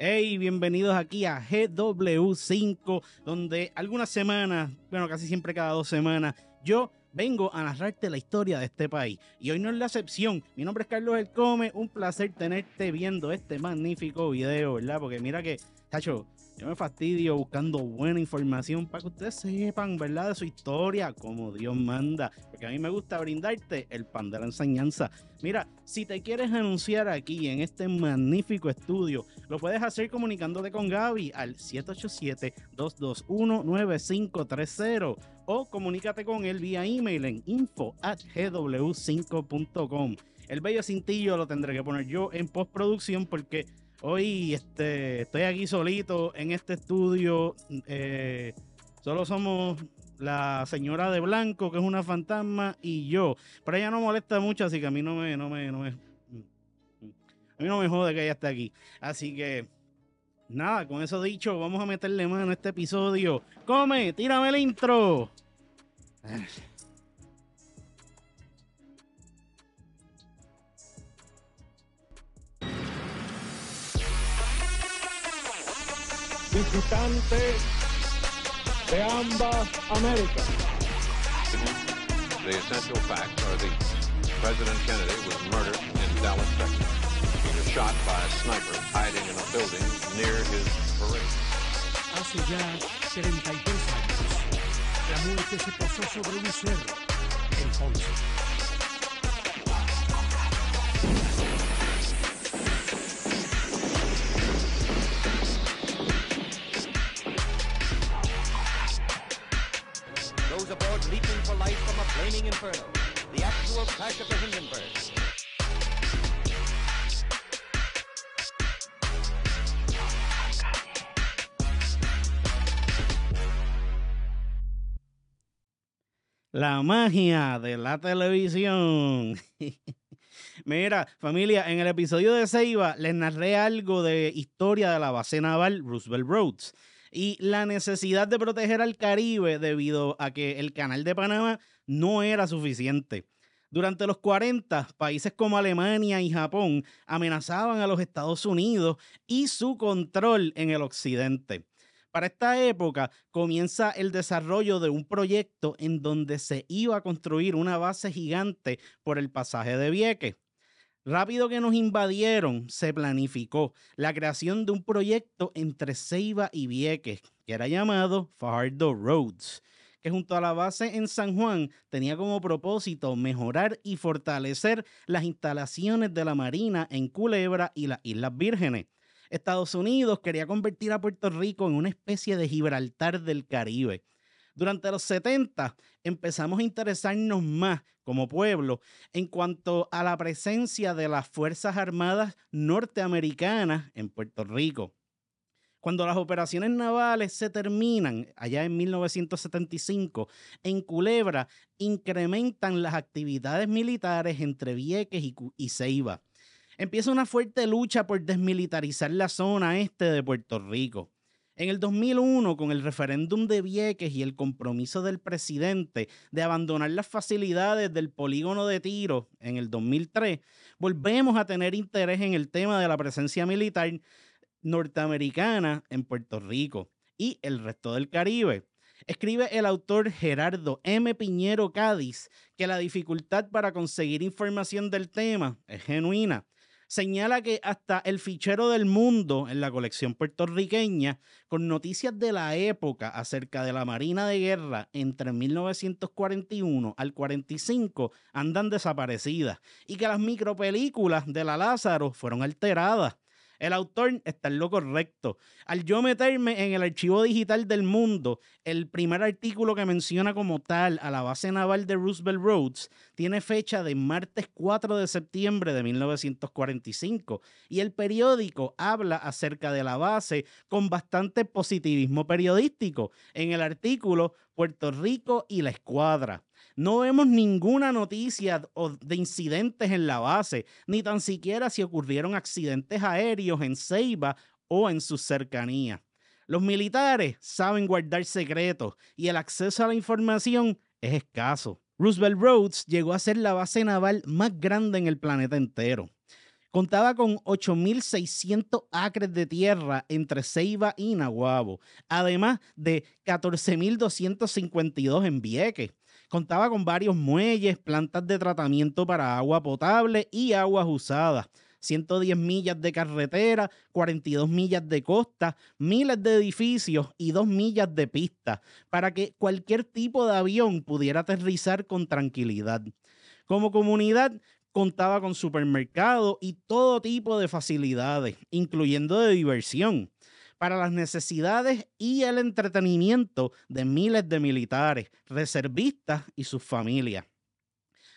Hey, bienvenidos aquí a GW5, donde algunas semanas, bueno, casi siempre cada dos semanas, yo vengo a narrarte la historia de este país. Y hoy no es la excepción. Mi nombre es Carlos El Come, un placer tenerte viendo este magnífico video, ¿verdad? Porque mira que, tacho, yo me fastidio buscando buena información para que ustedes sepan, ¿verdad?, de su historia, como Dios manda. Porque a mí me gusta brindarte el pan de la enseñanza. Mira, si te quieres anunciar aquí en este magnífico estudio, lo puedes hacer comunicándote con Gaby al 787-221-9530 o comunícate con él vía email en info gw 5com El bello cintillo lo tendré que poner yo en postproducción porque Hoy este, estoy aquí solito en este estudio. Eh, solo somos la señora de blanco, que es una fantasma, y yo. Pero ella no molesta mucho, así que a mí no me, no me, no a mí no me jode que ella esté aquí. Así que, nada, con eso dicho, vamos a meterle mano a este episodio. ¡Come! ¡Tírame el intro! Ah. visitante de ambas Américas. The essential facts are the President Kennedy was murdered in Dallas, Texas. He was shot by a sniper hiding in a building near his parade. Hace ya 73 años, la muerte se pasó sobre un cerro en Ponce. La magia de la televisión. Mira, familia, en el episodio de Ceiba les narré algo de historia de la base naval Roosevelt Roads y la necesidad de proteger al Caribe debido a que el canal de Panamá no era suficiente. Durante los 40, países como Alemania y Japón amenazaban a los Estados Unidos y su control en el occidente. Para esta época comienza el desarrollo de un proyecto en donde se iba a construir una base gigante por el pasaje de Vieques. Rápido que nos invadieron, se planificó la creación de un proyecto entre Ceiba y Vieques, que era llamado Fajardo Roads, que junto a la base en San Juan tenía como propósito mejorar y fortalecer las instalaciones de la Marina en Culebra y las Islas Vírgenes. Estados Unidos quería convertir a Puerto Rico en una especie de Gibraltar del Caribe durante los 70 empezamos a interesarnos más como pueblo en cuanto a la presencia de las Fuerzas Armadas norteamericanas en Puerto Rico. Cuando las operaciones navales se terminan, allá en 1975, en Culebra incrementan las actividades militares entre Vieques y, y Ceiba. Empieza una fuerte lucha por desmilitarizar la zona este de Puerto Rico. En el 2001, con el referéndum de Vieques y el compromiso del presidente de abandonar las facilidades del polígono de tiro en el 2003, volvemos a tener interés en el tema de la presencia militar norteamericana en Puerto Rico y el resto del Caribe. Escribe el autor Gerardo M. Piñero Cádiz que la dificultad para conseguir información del tema es genuina señala que hasta el fichero del mundo en la colección puertorriqueña, con noticias de la época acerca de la Marina de Guerra entre 1941 al 45, andan desaparecidas y que las micropelículas de la Lázaro fueron alteradas. El autor está en lo correcto. Al yo meterme en el archivo digital del mundo, el primer artículo que menciona como tal a la base naval de Roosevelt Roads tiene fecha de martes 4 de septiembre de 1945 y el periódico habla acerca de la base con bastante positivismo periodístico en el artículo Puerto Rico y la escuadra. No vemos ninguna noticia de incidentes en la base, ni tan siquiera si ocurrieron accidentes aéreos en Ceiba o en su cercanía. Los militares saben guardar secretos y el acceso a la información es escaso. Roosevelt Roads llegó a ser la base naval más grande en el planeta entero. Contaba con 8.600 acres de tierra entre Ceiba y Nahuabo, además de 14.252 en Vieques, Contaba con varios muelles, plantas de tratamiento para agua potable y aguas usadas. 110 millas de carretera, 42 millas de costa, miles de edificios y 2 millas de pista, para que cualquier tipo de avión pudiera aterrizar con tranquilidad. Como comunidad, contaba con supermercado y todo tipo de facilidades, incluyendo de diversión para las necesidades y el entretenimiento de miles de militares, reservistas y sus familias.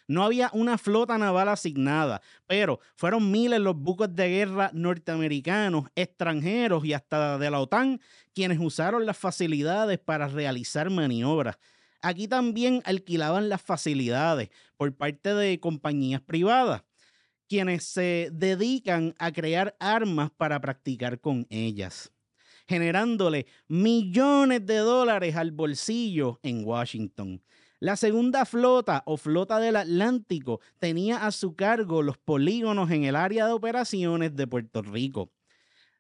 No había una flota naval asignada, pero fueron miles los buques de guerra norteamericanos, extranjeros y hasta de la OTAN quienes usaron las facilidades para realizar maniobras. Aquí también alquilaban las facilidades por parte de compañías privadas, quienes se dedican a crear armas para practicar con ellas generándole millones de dólares al bolsillo en Washington. La segunda flota o flota del Atlántico tenía a su cargo los polígonos en el área de operaciones de Puerto Rico.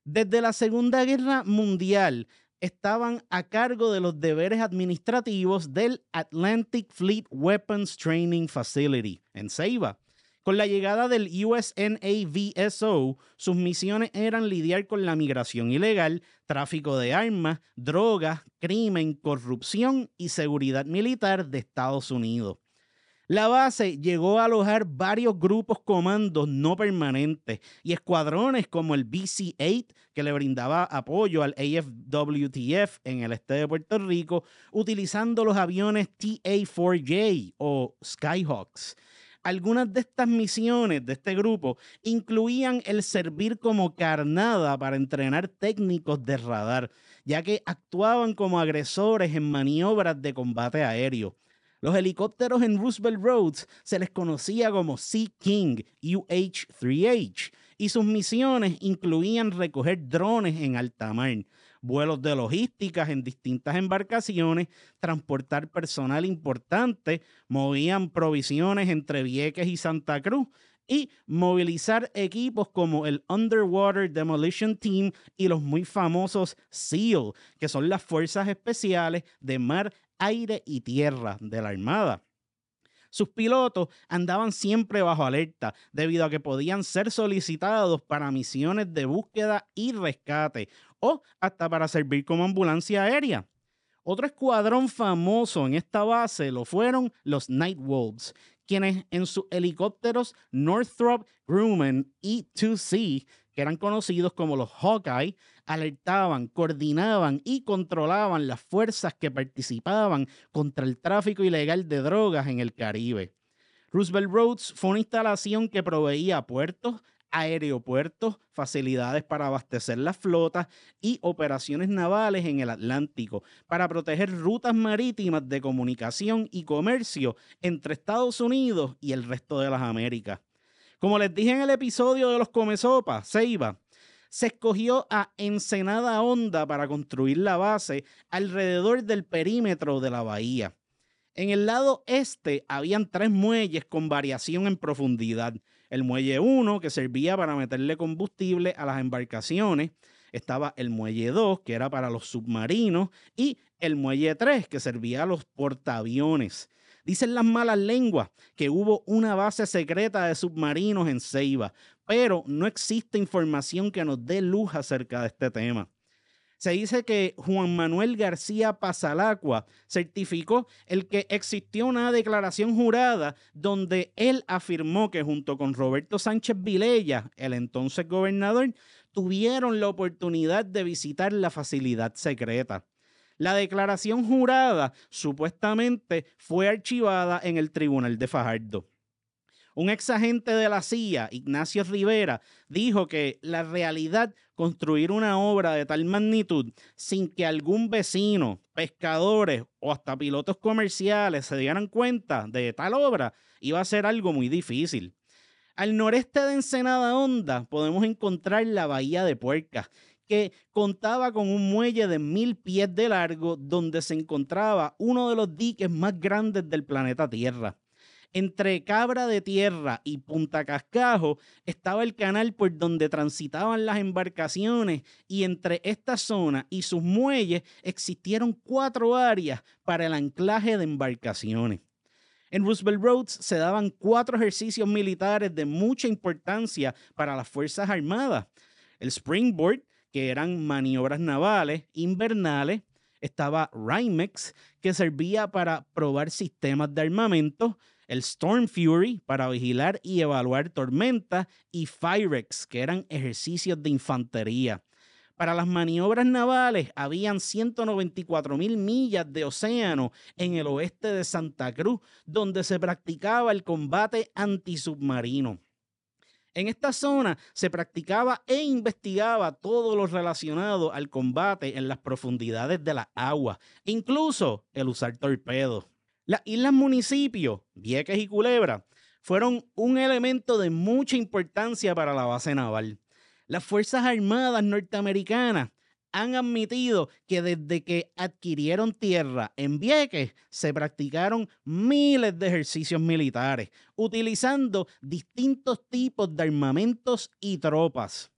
Desde la Segunda Guerra Mundial estaban a cargo de los deberes administrativos del Atlantic Fleet Weapons Training Facility en Ceiba con la llegada del USNAVSO, sus misiones eran lidiar con la migración ilegal, tráfico de armas, drogas, crimen, corrupción y seguridad militar de Estados Unidos. La base llegó a alojar varios grupos comandos no permanentes y escuadrones como el BC-8, que le brindaba apoyo al AFWTF en el este de Puerto Rico, utilizando los aviones TA-4J o Skyhawks algunas de estas misiones de este grupo incluían el servir como carnada para entrenar técnicos de radar, ya que actuaban como agresores en maniobras de combate aéreo. Los helicópteros en Roosevelt Roads se les conocía como Sea King UH-3H y sus misiones incluían recoger drones en alta mar vuelos de logísticas en distintas embarcaciones, transportar personal importante, movían provisiones entre Vieques y Santa Cruz y movilizar equipos como el Underwater Demolition Team y los muy famosos SEAL, que son las fuerzas especiales de mar, aire y tierra de la Armada. Sus pilotos andaban siempre bajo alerta debido a que podían ser solicitados para misiones de búsqueda y rescate o hasta para servir como ambulancia aérea. Otro escuadrón famoso en esta base lo fueron los Night Wolves, quienes en sus helicópteros Northrop Grumman E-2C, que eran conocidos como los Hawkeye, alertaban, coordinaban y controlaban las fuerzas que participaban contra el tráfico ilegal de drogas en el Caribe. Roosevelt Roads fue una instalación que proveía puertos, aeropuertos, facilidades para abastecer las flotas y operaciones navales en el Atlántico, para proteger rutas marítimas de comunicación y comercio entre Estados Unidos y el resto de las Américas. Como les dije en el episodio de los se Seiba, se escogió a Ensenada Honda para construir la base alrededor del perímetro de la bahía. En el lado este habían tres muelles con variación en profundidad. El muelle 1, que servía para meterle combustible a las embarcaciones, estaba el muelle 2, que era para los submarinos, y el muelle 3, que servía a los portaaviones. Dicen las malas lenguas que hubo una base secreta de submarinos en Ceiba, pero no existe información que nos dé luz acerca de este tema. Se dice que Juan Manuel García Pasalacua certificó el que existió una declaración jurada donde él afirmó que junto con Roberto Sánchez Vilella, el entonces gobernador, tuvieron la oportunidad de visitar la facilidad secreta. La declaración jurada supuestamente fue archivada en el Tribunal de Fajardo. Un ex agente de la CIA, Ignacio Rivera, dijo que la realidad construir una obra de tal magnitud sin que algún vecino, pescadores o hasta pilotos comerciales se dieran cuenta de tal obra iba a ser algo muy difícil. Al noreste de Ensenada Honda podemos encontrar la Bahía de Puercas, que contaba con un muelle de mil pies de largo donde se encontraba uno de los diques más grandes del planeta Tierra. Entre Cabra de Tierra y Punta Cascajo estaba el canal por donde transitaban las embarcaciones y entre esta zona y sus muelles existieron cuatro áreas para el anclaje de embarcaciones. En Roosevelt Roads se daban cuatro ejercicios militares de mucha importancia para las Fuerzas Armadas. El Springboard, que eran maniobras navales, invernales, estaba RIMEX, que servía para probar sistemas de armamento, el Storm Fury para vigilar y evaluar tormentas y Firex, que eran ejercicios de infantería. Para las maniobras navales habían 194 mil millas de océano en el oeste de Santa Cruz, donde se practicaba el combate antisubmarino. En esta zona se practicaba e investigaba todo lo relacionado al combate en las profundidades de la agua, incluso el usar torpedos. Las islas municipios, Vieques y Culebra, fueron un elemento de mucha importancia para la base naval. Las Fuerzas Armadas norteamericanas han admitido que desde que adquirieron tierra en Vieques se practicaron miles de ejercicios militares, utilizando distintos tipos de armamentos y tropas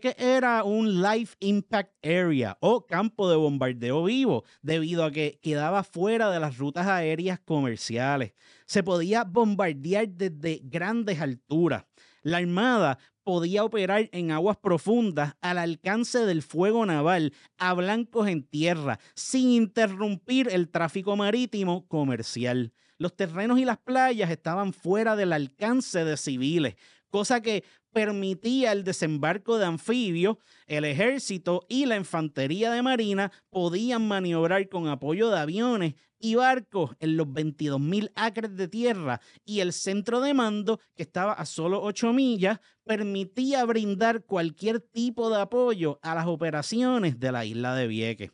que era un Life Impact Area o campo de bombardeo vivo, debido a que quedaba fuera de las rutas aéreas comerciales. Se podía bombardear desde grandes alturas. La Armada podía operar en aguas profundas al alcance del fuego naval a blancos en tierra, sin interrumpir el tráfico marítimo comercial. Los terrenos y las playas estaban fuera del alcance de civiles, cosa que permitía el desembarco de anfibios, el ejército y la infantería de marina podían maniobrar con apoyo de aviones y barcos en los 22.000 acres de tierra y el centro de mando, que estaba a solo 8 millas, permitía brindar cualquier tipo de apoyo a las operaciones de la isla de Vieques.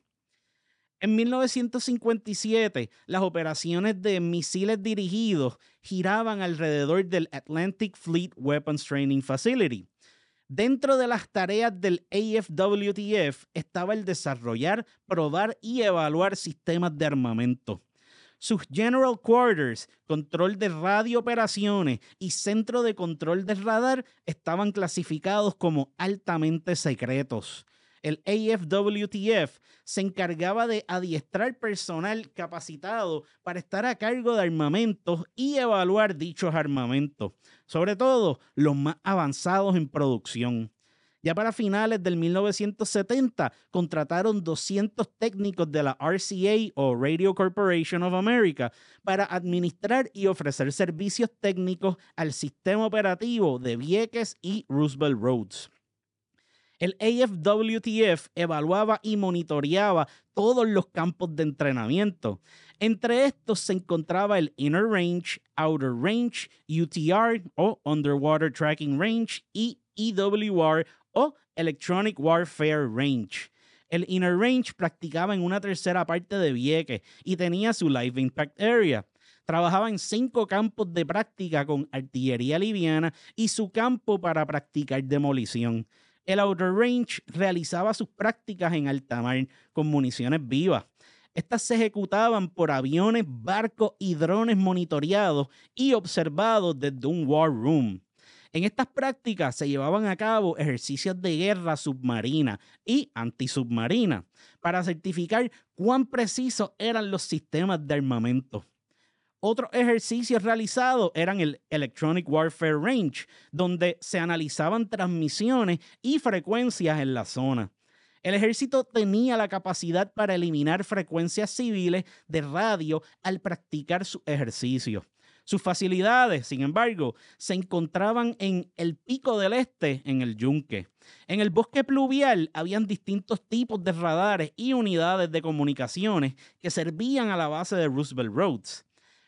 En 1957, las operaciones de misiles dirigidos giraban alrededor del Atlantic Fleet Weapons Training Facility. Dentro de las tareas del AFWTF estaba el desarrollar, probar y evaluar sistemas de armamento. Sus General Quarters, control de Operaciones y centro de control de radar estaban clasificados como altamente secretos el AFWTF se encargaba de adiestrar personal capacitado para estar a cargo de armamentos y evaluar dichos armamentos, sobre todo los más avanzados en producción. Ya para finales del 1970 contrataron 200 técnicos de la RCA o Radio Corporation of America para administrar y ofrecer servicios técnicos al sistema operativo de Vieques y Roosevelt Roads. El AFWTF evaluaba y monitoreaba todos los campos de entrenamiento. Entre estos se encontraba el Inner Range, Outer Range, UTR o Underwater Tracking Range y EWR o Electronic Warfare Range. El Inner Range practicaba en una tercera parte de Vieques y tenía su Live Impact Area. Trabajaba en cinco campos de práctica con artillería liviana y su campo para practicar demolición el Outer Range realizaba sus prácticas en alta mar con municiones vivas. Estas se ejecutaban por aviones, barcos y drones monitoreados y observados desde un war room. En estas prácticas se llevaban a cabo ejercicios de guerra submarina y antisubmarina para certificar cuán precisos eran los sistemas de armamento. Otros ejercicios realizados eran el Electronic Warfare Range, donde se analizaban transmisiones y frecuencias en la zona. El ejército tenía la capacidad para eliminar frecuencias civiles de radio al practicar su ejercicio. Sus facilidades, sin embargo, se encontraban en el pico del este, en el yunque. En el bosque pluvial habían distintos tipos de radares y unidades de comunicaciones que servían a la base de Roosevelt Roads.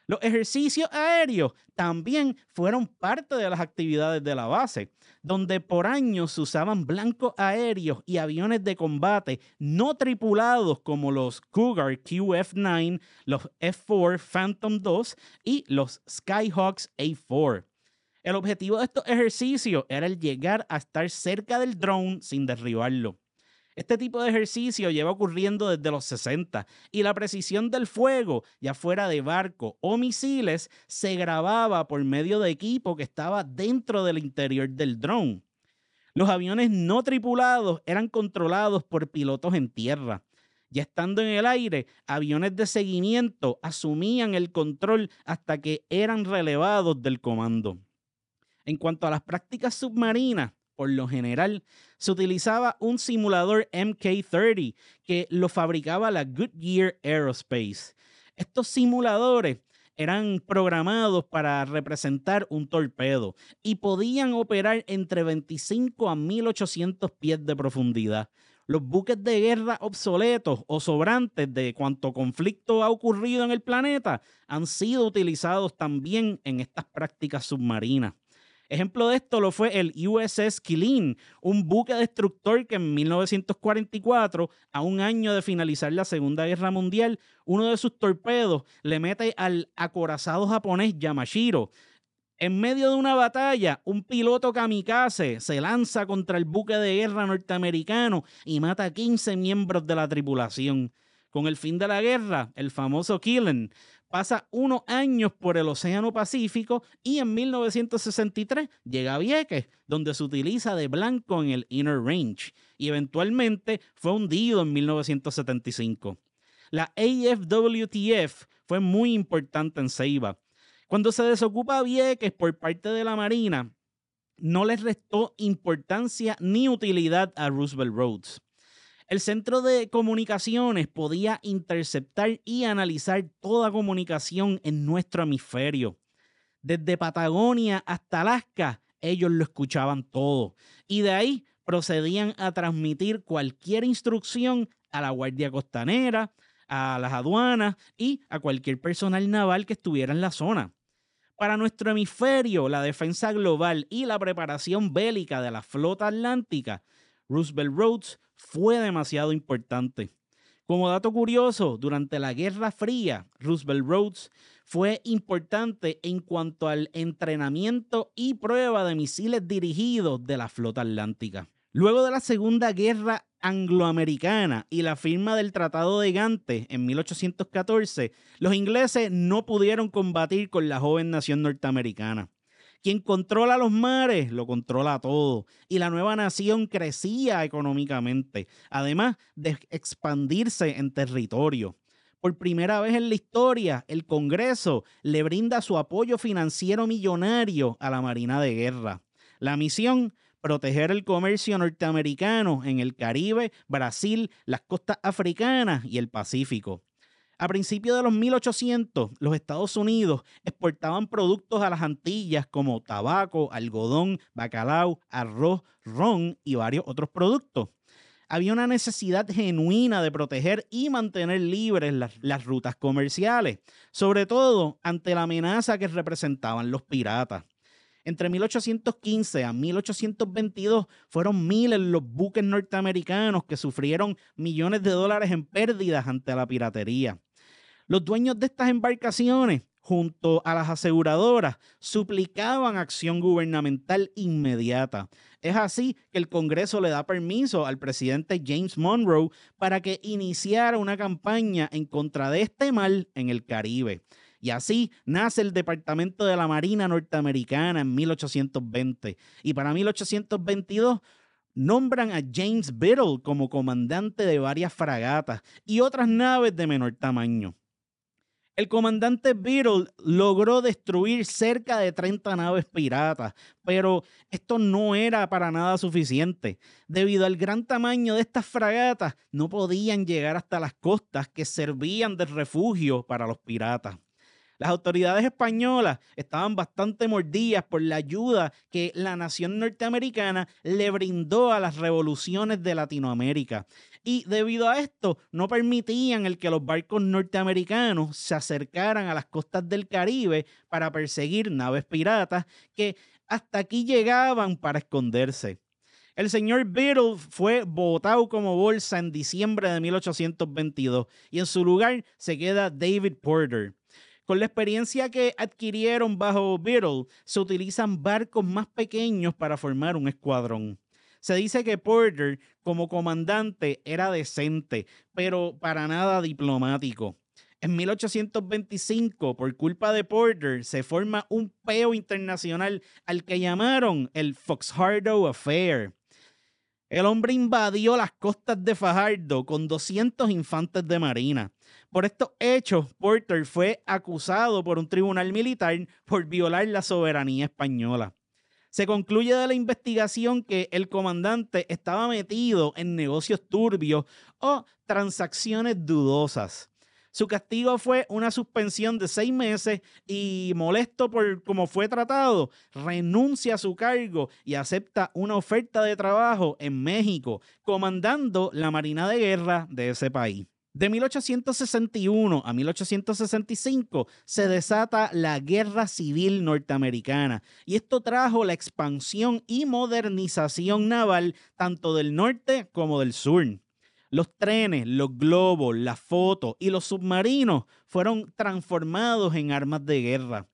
Los ejercicios aéreos también fueron parte de las actividades de la base, donde por años se usaban blancos aéreos y aviones de combate no tripulados como los Cougar QF-9, los F-4 Phantom II y los Skyhawks A-4. El objetivo de estos ejercicios era el llegar a estar cerca del drone sin derribarlo. Este tipo de ejercicio lleva ocurriendo desde los 60 y la precisión del fuego, ya fuera de barco o misiles, se grababa por medio de equipo que estaba dentro del interior del dron. Los aviones no tripulados eran controlados por pilotos en tierra. Ya estando en el aire, aviones de seguimiento asumían el control hasta que eran relevados del comando. En cuanto a las prácticas submarinas, por lo general, se utilizaba un simulador MK-30 que lo fabricaba la Goodyear Aerospace. Estos simuladores eran programados para representar un torpedo y podían operar entre 25 a 1800 pies de profundidad. Los buques de guerra obsoletos o sobrantes de cuanto conflicto ha ocurrido en el planeta han sido utilizados también en estas prácticas submarinas. Ejemplo de esto lo fue el USS Killeen, un buque destructor que en 1944, a un año de finalizar la Segunda Guerra Mundial, uno de sus torpedos le mete al acorazado japonés Yamashiro. En medio de una batalla, un piloto kamikaze se lanza contra el buque de guerra norteamericano y mata a 15 miembros de la tripulación. Con el fin de la guerra, el famoso Killen pasa unos años por el Océano Pacífico y en 1963 llega a Vieques, donde se utiliza de blanco en el Inner Range y eventualmente fue hundido en 1975. La AFWTF fue muy importante en Ceiba. Cuando se desocupa Vieques por parte de la Marina, no les restó importancia ni utilidad a Roosevelt Roads. El centro de comunicaciones podía interceptar y analizar toda comunicación en nuestro hemisferio. Desde Patagonia hasta Alaska, ellos lo escuchaban todo. Y de ahí procedían a transmitir cualquier instrucción a la Guardia Costanera, a las aduanas y a cualquier personal naval que estuviera en la zona. Para nuestro hemisferio, la defensa global y la preparación bélica de la flota atlántica Roosevelt Roads fue demasiado importante. Como dato curioso, durante la Guerra Fría, Roosevelt Roads fue importante en cuanto al entrenamiento y prueba de misiles dirigidos de la flota atlántica. Luego de la Segunda Guerra Angloamericana y la firma del Tratado de Gante en 1814, los ingleses no pudieron combatir con la joven nación norteamericana. Quien controla los mares, lo controla todo. Y la nueva nación crecía económicamente, además de expandirse en territorio. Por primera vez en la historia, el Congreso le brinda su apoyo financiero millonario a la Marina de Guerra. La misión, proteger el comercio norteamericano en el Caribe, Brasil, las costas africanas y el Pacífico. A principios de los 1800, los Estados Unidos exportaban productos a las Antillas como tabaco, algodón, bacalao, arroz, ron y varios otros productos. Había una necesidad genuina de proteger y mantener libres las, las rutas comerciales, sobre todo ante la amenaza que representaban los piratas. Entre 1815 a 1822 fueron miles los buques norteamericanos que sufrieron millones de dólares en pérdidas ante la piratería. Los dueños de estas embarcaciones, junto a las aseguradoras, suplicaban acción gubernamental inmediata. Es así que el Congreso le da permiso al presidente James Monroe para que iniciara una campaña en contra de este mal en el Caribe. Y así nace el Departamento de la Marina norteamericana en 1820. Y para 1822 nombran a James Biddle como comandante de varias fragatas y otras naves de menor tamaño. El comandante Biddle logró destruir cerca de 30 naves piratas, pero esto no era para nada suficiente. Debido al gran tamaño de estas fragatas, no podían llegar hasta las costas que servían de refugio para los piratas. Las autoridades españolas estaban bastante mordidas por la ayuda que la nación norteamericana le brindó a las revoluciones de Latinoamérica. Y debido a esto, no permitían el que los barcos norteamericanos se acercaran a las costas del Caribe para perseguir naves piratas que hasta aquí llegaban para esconderse. El señor Biddle fue votado como bolsa en diciembre de 1822 y en su lugar se queda David Porter. Con la experiencia que adquirieron bajo Beetle, se utilizan barcos más pequeños para formar un escuadrón. Se dice que Porter, como comandante, era decente, pero para nada diplomático. En 1825, por culpa de Porter, se forma un peo internacional al que llamaron el Foxhardo Affair. El hombre invadió las costas de Fajardo con 200 infantes de marina. Por estos hechos, Porter fue acusado por un tribunal militar por violar la soberanía española. Se concluye de la investigación que el comandante estaba metido en negocios turbios o transacciones dudosas. Su castigo fue una suspensión de seis meses y molesto por cómo fue tratado, renuncia a su cargo y acepta una oferta de trabajo en México, comandando la Marina de Guerra de ese país. De 1861 a 1865 se desata la Guerra Civil Norteamericana y esto trajo la expansión y modernización naval tanto del norte como del sur. Los trenes, los globos, las fotos y los submarinos fueron transformados en armas de guerra.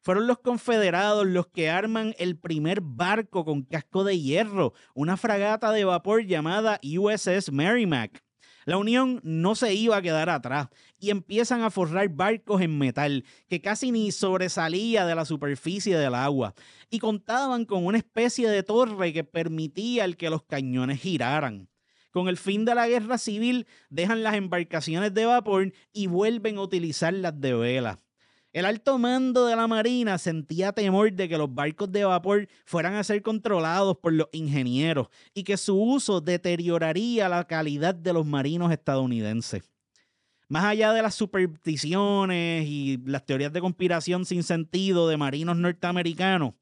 Fueron los confederados los que arman el primer barco con casco de hierro, una fragata de vapor llamada USS Merrimack. La Unión no se iba a quedar atrás y empiezan a forrar barcos en metal que casi ni sobresalía de la superficie del agua y contaban con una especie de torre que permitía el que los cañones giraran. Con el fin de la guerra civil, dejan las embarcaciones de vapor y vuelven a utilizar las de vela. El alto mando de la Marina sentía temor de que los barcos de vapor fueran a ser controlados por los ingenieros y que su uso deterioraría la calidad de los marinos estadounidenses. Más allá de las supersticiones y las teorías de conspiración sin sentido de marinos norteamericanos,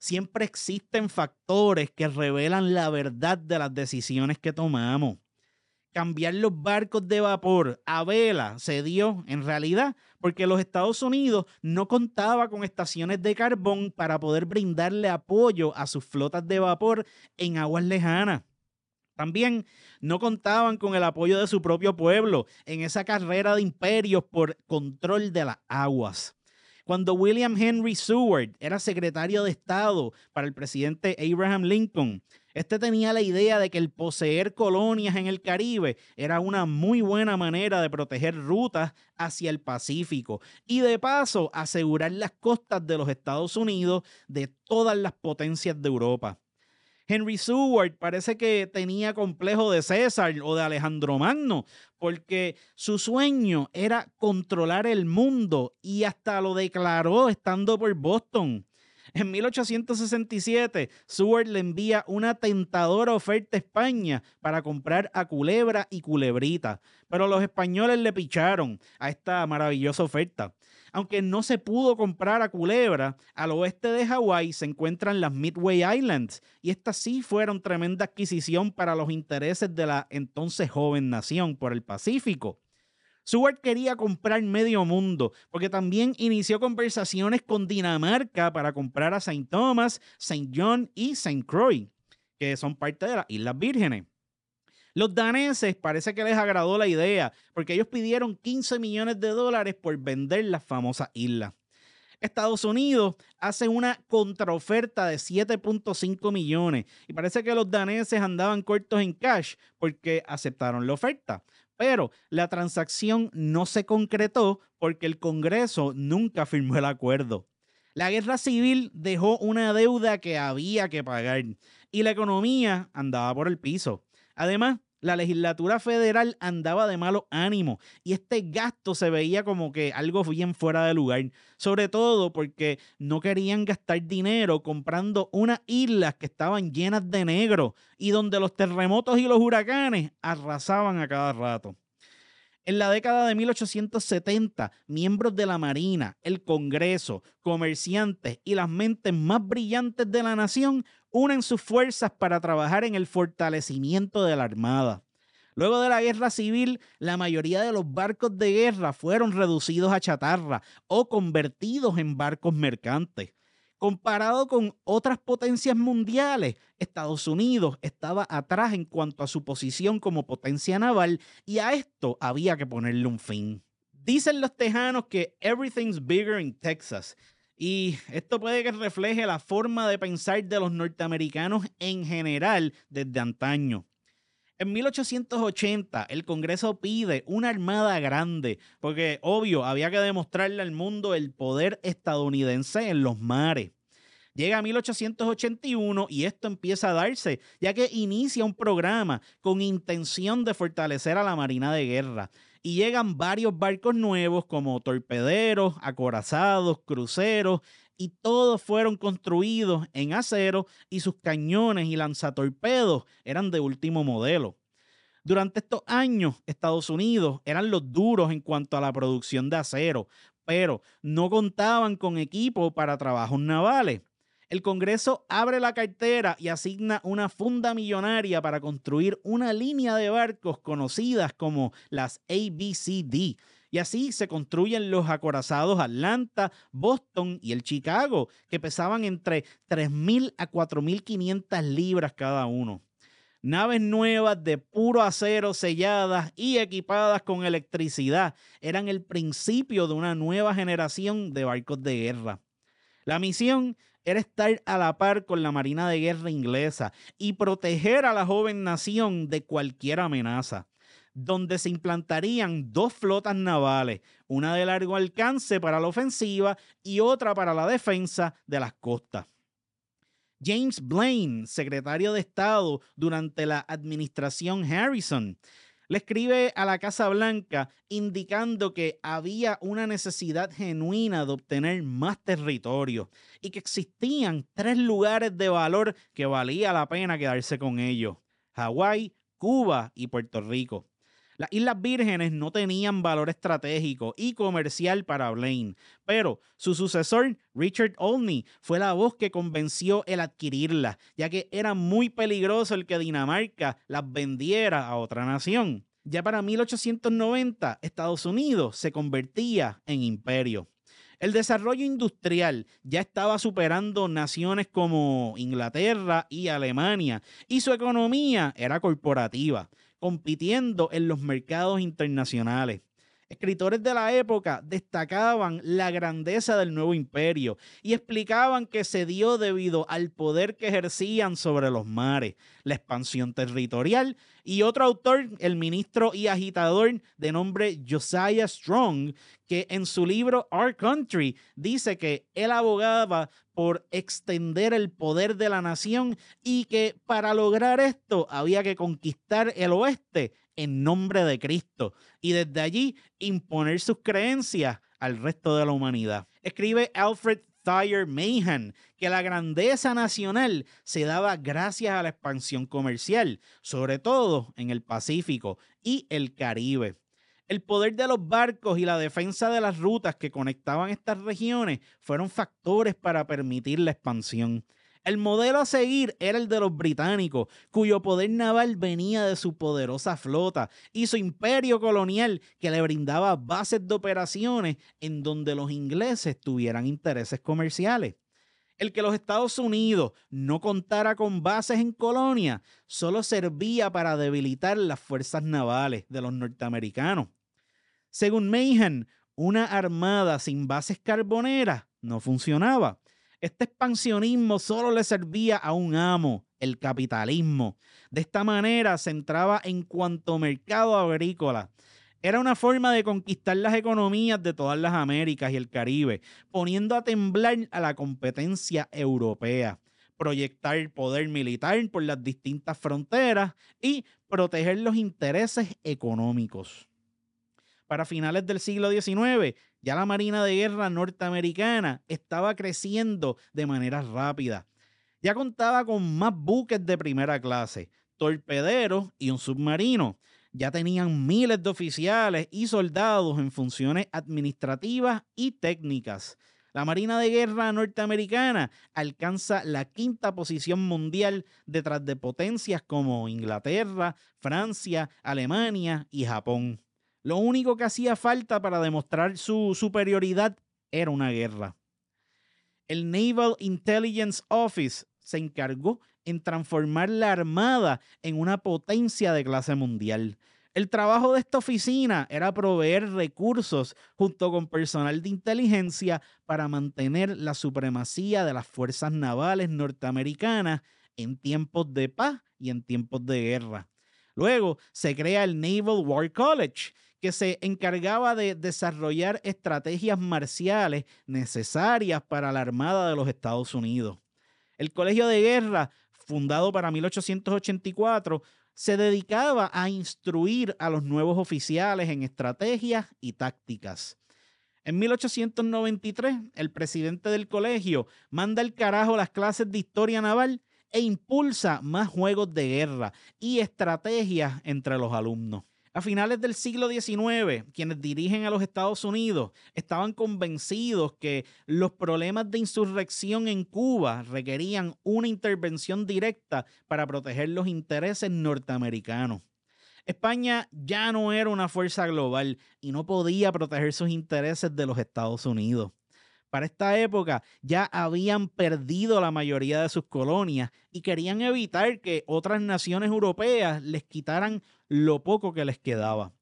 siempre existen factores que revelan la verdad de las decisiones que tomamos. Cambiar los barcos de vapor a vela se dio en realidad porque los Estados Unidos no contaba con estaciones de carbón para poder brindarle apoyo a sus flotas de vapor en aguas lejanas. También no contaban con el apoyo de su propio pueblo en esa carrera de imperios por control de las aguas. Cuando William Henry Seward era secretario de Estado para el presidente Abraham Lincoln, este tenía la idea de que el poseer colonias en el Caribe era una muy buena manera de proteger rutas hacia el Pacífico y de paso asegurar las costas de los Estados Unidos de todas las potencias de Europa. Henry Seward parece que tenía complejo de César o de Alejandro Magno, porque su sueño era controlar el mundo y hasta lo declaró estando por Boston. En 1867, Seward le envía una tentadora oferta a España para comprar a Culebra y Culebrita, pero los españoles le picharon a esta maravillosa oferta. Aunque no se pudo comprar a Culebra, al oeste de Hawái se encuentran las Midway Islands y estas sí fueron tremenda adquisición para los intereses de la entonces joven nación por el Pacífico. Seward quería comprar medio mundo, porque también inició conversaciones con Dinamarca para comprar a St. Thomas, St. John y St. Croix, que son parte de las Islas Vírgenes. Los daneses parece que les agradó la idea porque ellos pidieron 15 millones de dólares por vender la famosa isla. Estados Unidos hace una contraoferta de 7.5 millones y parece que los daneses andaban cortos en cash porque aceptaron la oferta. Pero la transacción no se concretó porque el Congreso nunca firmó el acuerdo. La guerra civil dejó una deuda que había que pagar y la economía andaba por el piso. Además, la legislatura federal andaba de malo ánimo y este gasto se veía como que algo bien fuera de lugar, sobre todo porque no querían gastar dinero comprando unas islas que estaban llenas de negro y donde los terremotos y los huracanes arrasaban a cada rato. En la década de 1870, miembros de la Marina, el Congreso, comerciantes y las mentes más brillantes de la nación unen sus fuerzas para trabajar en el fortalecimiento de la Armada. Luego de la guerra civil, la mayoría de los barcos de guerra fueron reducidos a chatarra o convertidos en barcos mercantes. Comparado con otras potencias mundiales, Estados Unidos estaba atrás en cuanto a su posición como potencia naval y a esto había que ponerle un fin. Dicen los tejanos que everything's bigger in Texas. Y esto puede que refleje la forma de pensar de los norteamericanos en general desde antaño. En 1880, el Congreso pide una armada grande, porque obvio, había que demostrarle al mundo el poder estadounidense en los mares. Llega a 1881 y esto empieza a darse, ya que inicia un programa con intención de fortalecer a la Marina de Guerra. Y llegan varios barcos nuevos como torpederos, acorazados, cruceros, y todos fueron construidos en acero y sus cañones y lanzatorpedos eran de último modelo. Durante estos años, Estados Unidos eran los duros en cuanto a la producción de acero, pero no contaban con equipo para trabajos navales. El Congreso abre la cartera y asigna una funda millonaria para construir una línea de barcos conocidas como las ABCD, y así se construyen los acorazados Atlanta, Boston y el Chicago, que pesaban entre 3.000 a 4.500 libras cada uno. Naves nuevas de puro acero selladas y equipadas con electricidad eran el principio de una nueva generación de barcos de guerra. La misión era estar a la par con la Marina de Guerra inglesa y proteger a la joven nación de cualquier amenaza donde se implantarían dos flotas navales, una de largo alcance para la ofensiva y otra para la defensa de las costas. James Blaine, secretario de Estado durante la administración Harrison, le escribe a la Casa Blanca indicando que había una necesidad genuina de obtener más territorio y que existían tres lugares de valor que valía la pena quedarse con ellos, Hawái, Cuba y Puerto Rico. Las Islas Vírgenes no tenían valor estratégico y comercial para Blaine, pero su sucesor, Richard Olney, fue la voz que convenció el adquirirlas, ya que era muy peligroso el que Dinamarca las vendiera a otra nación. Ya para 1890, Estados Unidos se convertía en imperio. El desarrollo industrial ya estaba superando naciones como Inglaterra y Alemania, y su economía era corporativa compitiendo en los mercados internacionales escritores de la época destacaban la grandeza del nuevo imperio y explicaban que se dio debido al poder que ejercían sobre los mares, la expansión territorial y otro autor, el ministro y agitador de nombre Josiah Strong, que en su libro Our Country dice que él abogaba por extender el poder de la nación y que para lograr esto había que conquistar el oeste en nombre de Cristo y desde allí imponer sus creencias al resto de la humanidad. Escribe Alfred Thayer Mahan que la grandeza nacional se daba gracias a la expansión comercial, sobre todo en el Pacífico y el Caribe. El poder de los barcos y la defensa de las rutas que conectaban estas regiones fueron factores para permitir la expansión. El modelo a seguir era el de los británicos, cuyo poder naval venía de su poderosa flota y su imperio colonial que le brindaba bases de operaciones en donde los ingleses tuvieran intereses comerciales. El que los Estados Unidos no contara con bases en colonia solo servía para debilitar las fuerzas navales de los norteamericanos. Según Mahan, una armada sin bases carboneras no funcionaba este expansionismo solo le servía a un amo, el capitalismo. De esta manera se entraba en cuanto mercado agrícola. Era una forma de conquistar las economías de todas las Américas y el Caribe, poniendo a temblar a la competencia europea, proyectar poder militar por las distintas fronteras y proteger los intereses económicos. Para finales del siglo XIX, ya la Marina de Guerra norteamericana estaba creciendo de manera rápida. Ya contaba con más buques de primera clase, torpederos y un submarino. Ya tenían miles de oficiales y soldados en funciones administrativas y técnicas. La Marina de Guerra norteamericana alcanza la quinta posición mundial detrás de potencias como Inglaterra, Francia, Alemania y Japón. Lo único que hacía falta para demostrar su superioridad era una guerra. El Naval Intelligence Office se encargó en transformar la Armada en una potencia de clase mundial. El trabajo de esta oficina era proveer recursos junto con personal de inteligencia para mantener la supremacía de las fuerzas navales norteamericanas en tiempos de paz y en tiempos de guerra. Luego se crea el Naval War College, que se encargaba de desarrollar estrategias marciales necesarias para la Armada de los Estados Unidos. El Colegio de Guerra, fundado para 1884, se dedicaba a instruir a los nuevos oficiales en estrategias y tácticas. En 1893, el presidente del colegio manda al carajo las clases de historia naval e impulsa más juegos de guerra y estrategias entre los alumnos. A finales del siglo XIX, quienes dirigen a los Estados Unidos estaban convencidos que los problemas de insurrección en Cuba requerían una intervención directa para proteger los intereses norteamericanos. España ya no era una fuerza global y no podía proteger sus intereses de los Estados Unidos. Para esta época ya habían perdido la mayoría de sus colonias y querían evitar que otras naciones europeas les quitaran lo poco que les quedaba.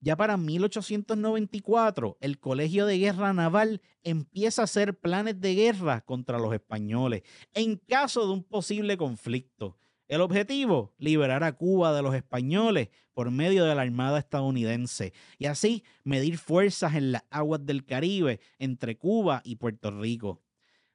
Ya para 1894, el Colegio de Guerra Naval empieza a hacer planes de guerra contra los españoles en caso de un posible conflicto. El objetivo, liberar a Cuba de los españoles por medio de la Armada estadounidense y así medir fuerzas en las aguas del Caribe entre Cuba y Puerto Rico.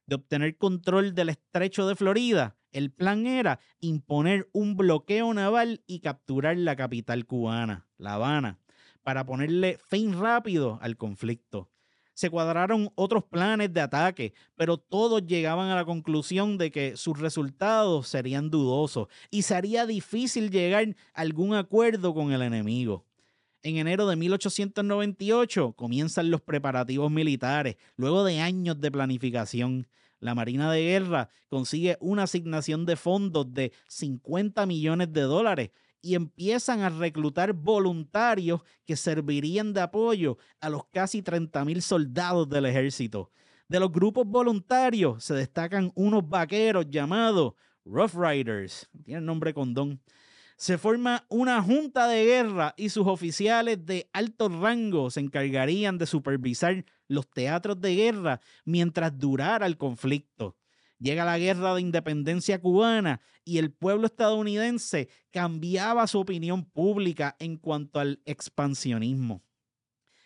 De obtener control del estrecho de Florida, el plan era imponer un bloqueo naval y capturar la capital cubana, La Habana, para ponerle fin rápido al conflicto. Se cuadraron otros planes de ataque, pero todos llegaban a la conclusión de que sus resultados serían dudosos y sería difícil llegar a algún acuerdo con el enemigo. En enero de 1898 comienzan los preparativos militares, luego de años de planificación. La Marina de Guerra consigue una asignación de fondos de 50 millones de dólares y empiezan a reclutar voluntarios que servirían de apoyo a los casi 30 mil soldados del ejército. De los grupos voluntarios se destacan unos vaqueros llamados Rough Riders, tienen nombre con don se forma una junta de guerra y sus oficiales de alto rango se encargarían de supervisar los teatros de guerra mientras durara el conflicto. Llega la guerra de independencia cubana y el pueblo estadounidense cambiaba su opinión pública en cuanto al expansionismo.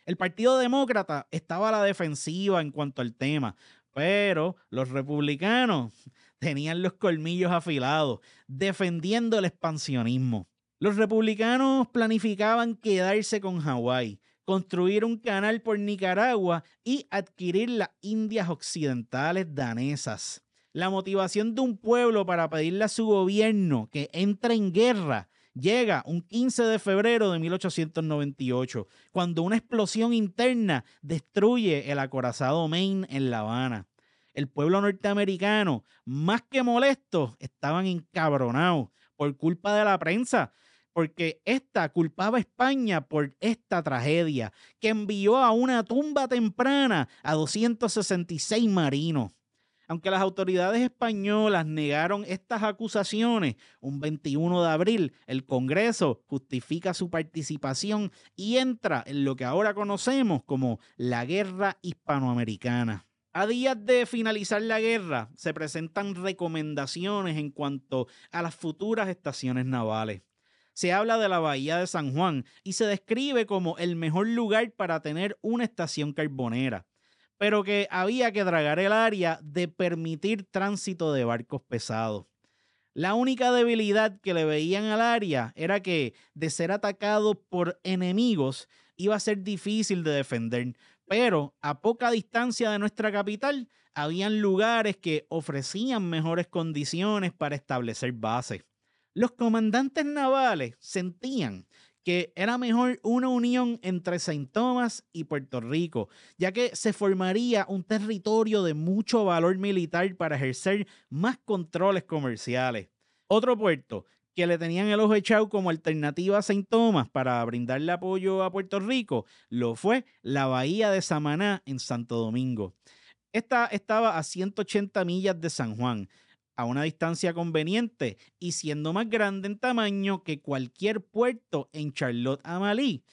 El Partido Demócrata estaba a la defensiva en cuanto al tema, pero los republicanos tenían los colmillos afilados, defendiendo el expansionismo. Los republicanos planificaban quedarse con Hawái, construir un canal por Nicaragua y adquirir las Indias Occidentales danesas. La motivación de un pueblo para pedirle a su gobierno que entre en guerra llega un 15 de febrero de 1898, cuando una explosión interna destruye el acorazado Maine en La Habana el pueblo norteamericano, más que molesto, estaban encabronados por culpa de la prensa, porque esta culpaba a España por esta tragedia que envió a una tumba temprana a 266 marinos. Aunque las autoridades españolas negaron estas acusaciones, un 21 de abril el Congreso justifica su participación y entra en lo que ahora conocemos como la Guerra Hispanoamericana. A días de finalizar la guerra, se presentan recomendaciones en cuanto a las futuras estaciones navales. Se habla de la Bahía de San Juan y se describe como el mejor lugar para tener una estación carbonera, pero que había que dragar el área de permitir tránsito de barcos pesados. La única debilidad que le veían al área era que, de ser atacado por enemigos, iba a ser difícil de defender, pero a poca distancia de nuestra capital habían lugares que ofrecían mejores condiciones para establecer bases. Los comandantes navales sentían que era mejor una unión entre Saint Thomas y Puerto Rico, ya que se formaría un territorio de mucho valor militar para ejercer más controles comerciales. Otro puerto que le tenían el ojo echado como alternativa a Saint Thomas para brindarle apoyo a Puerto Rico lo fue la bahía de Samaná en Santo Domingo. Esta estaba a 180 millas de San Juan, a una distancia conveniente y siendo más grande en tamaño que cualquier puerto en Charlotte Amalie.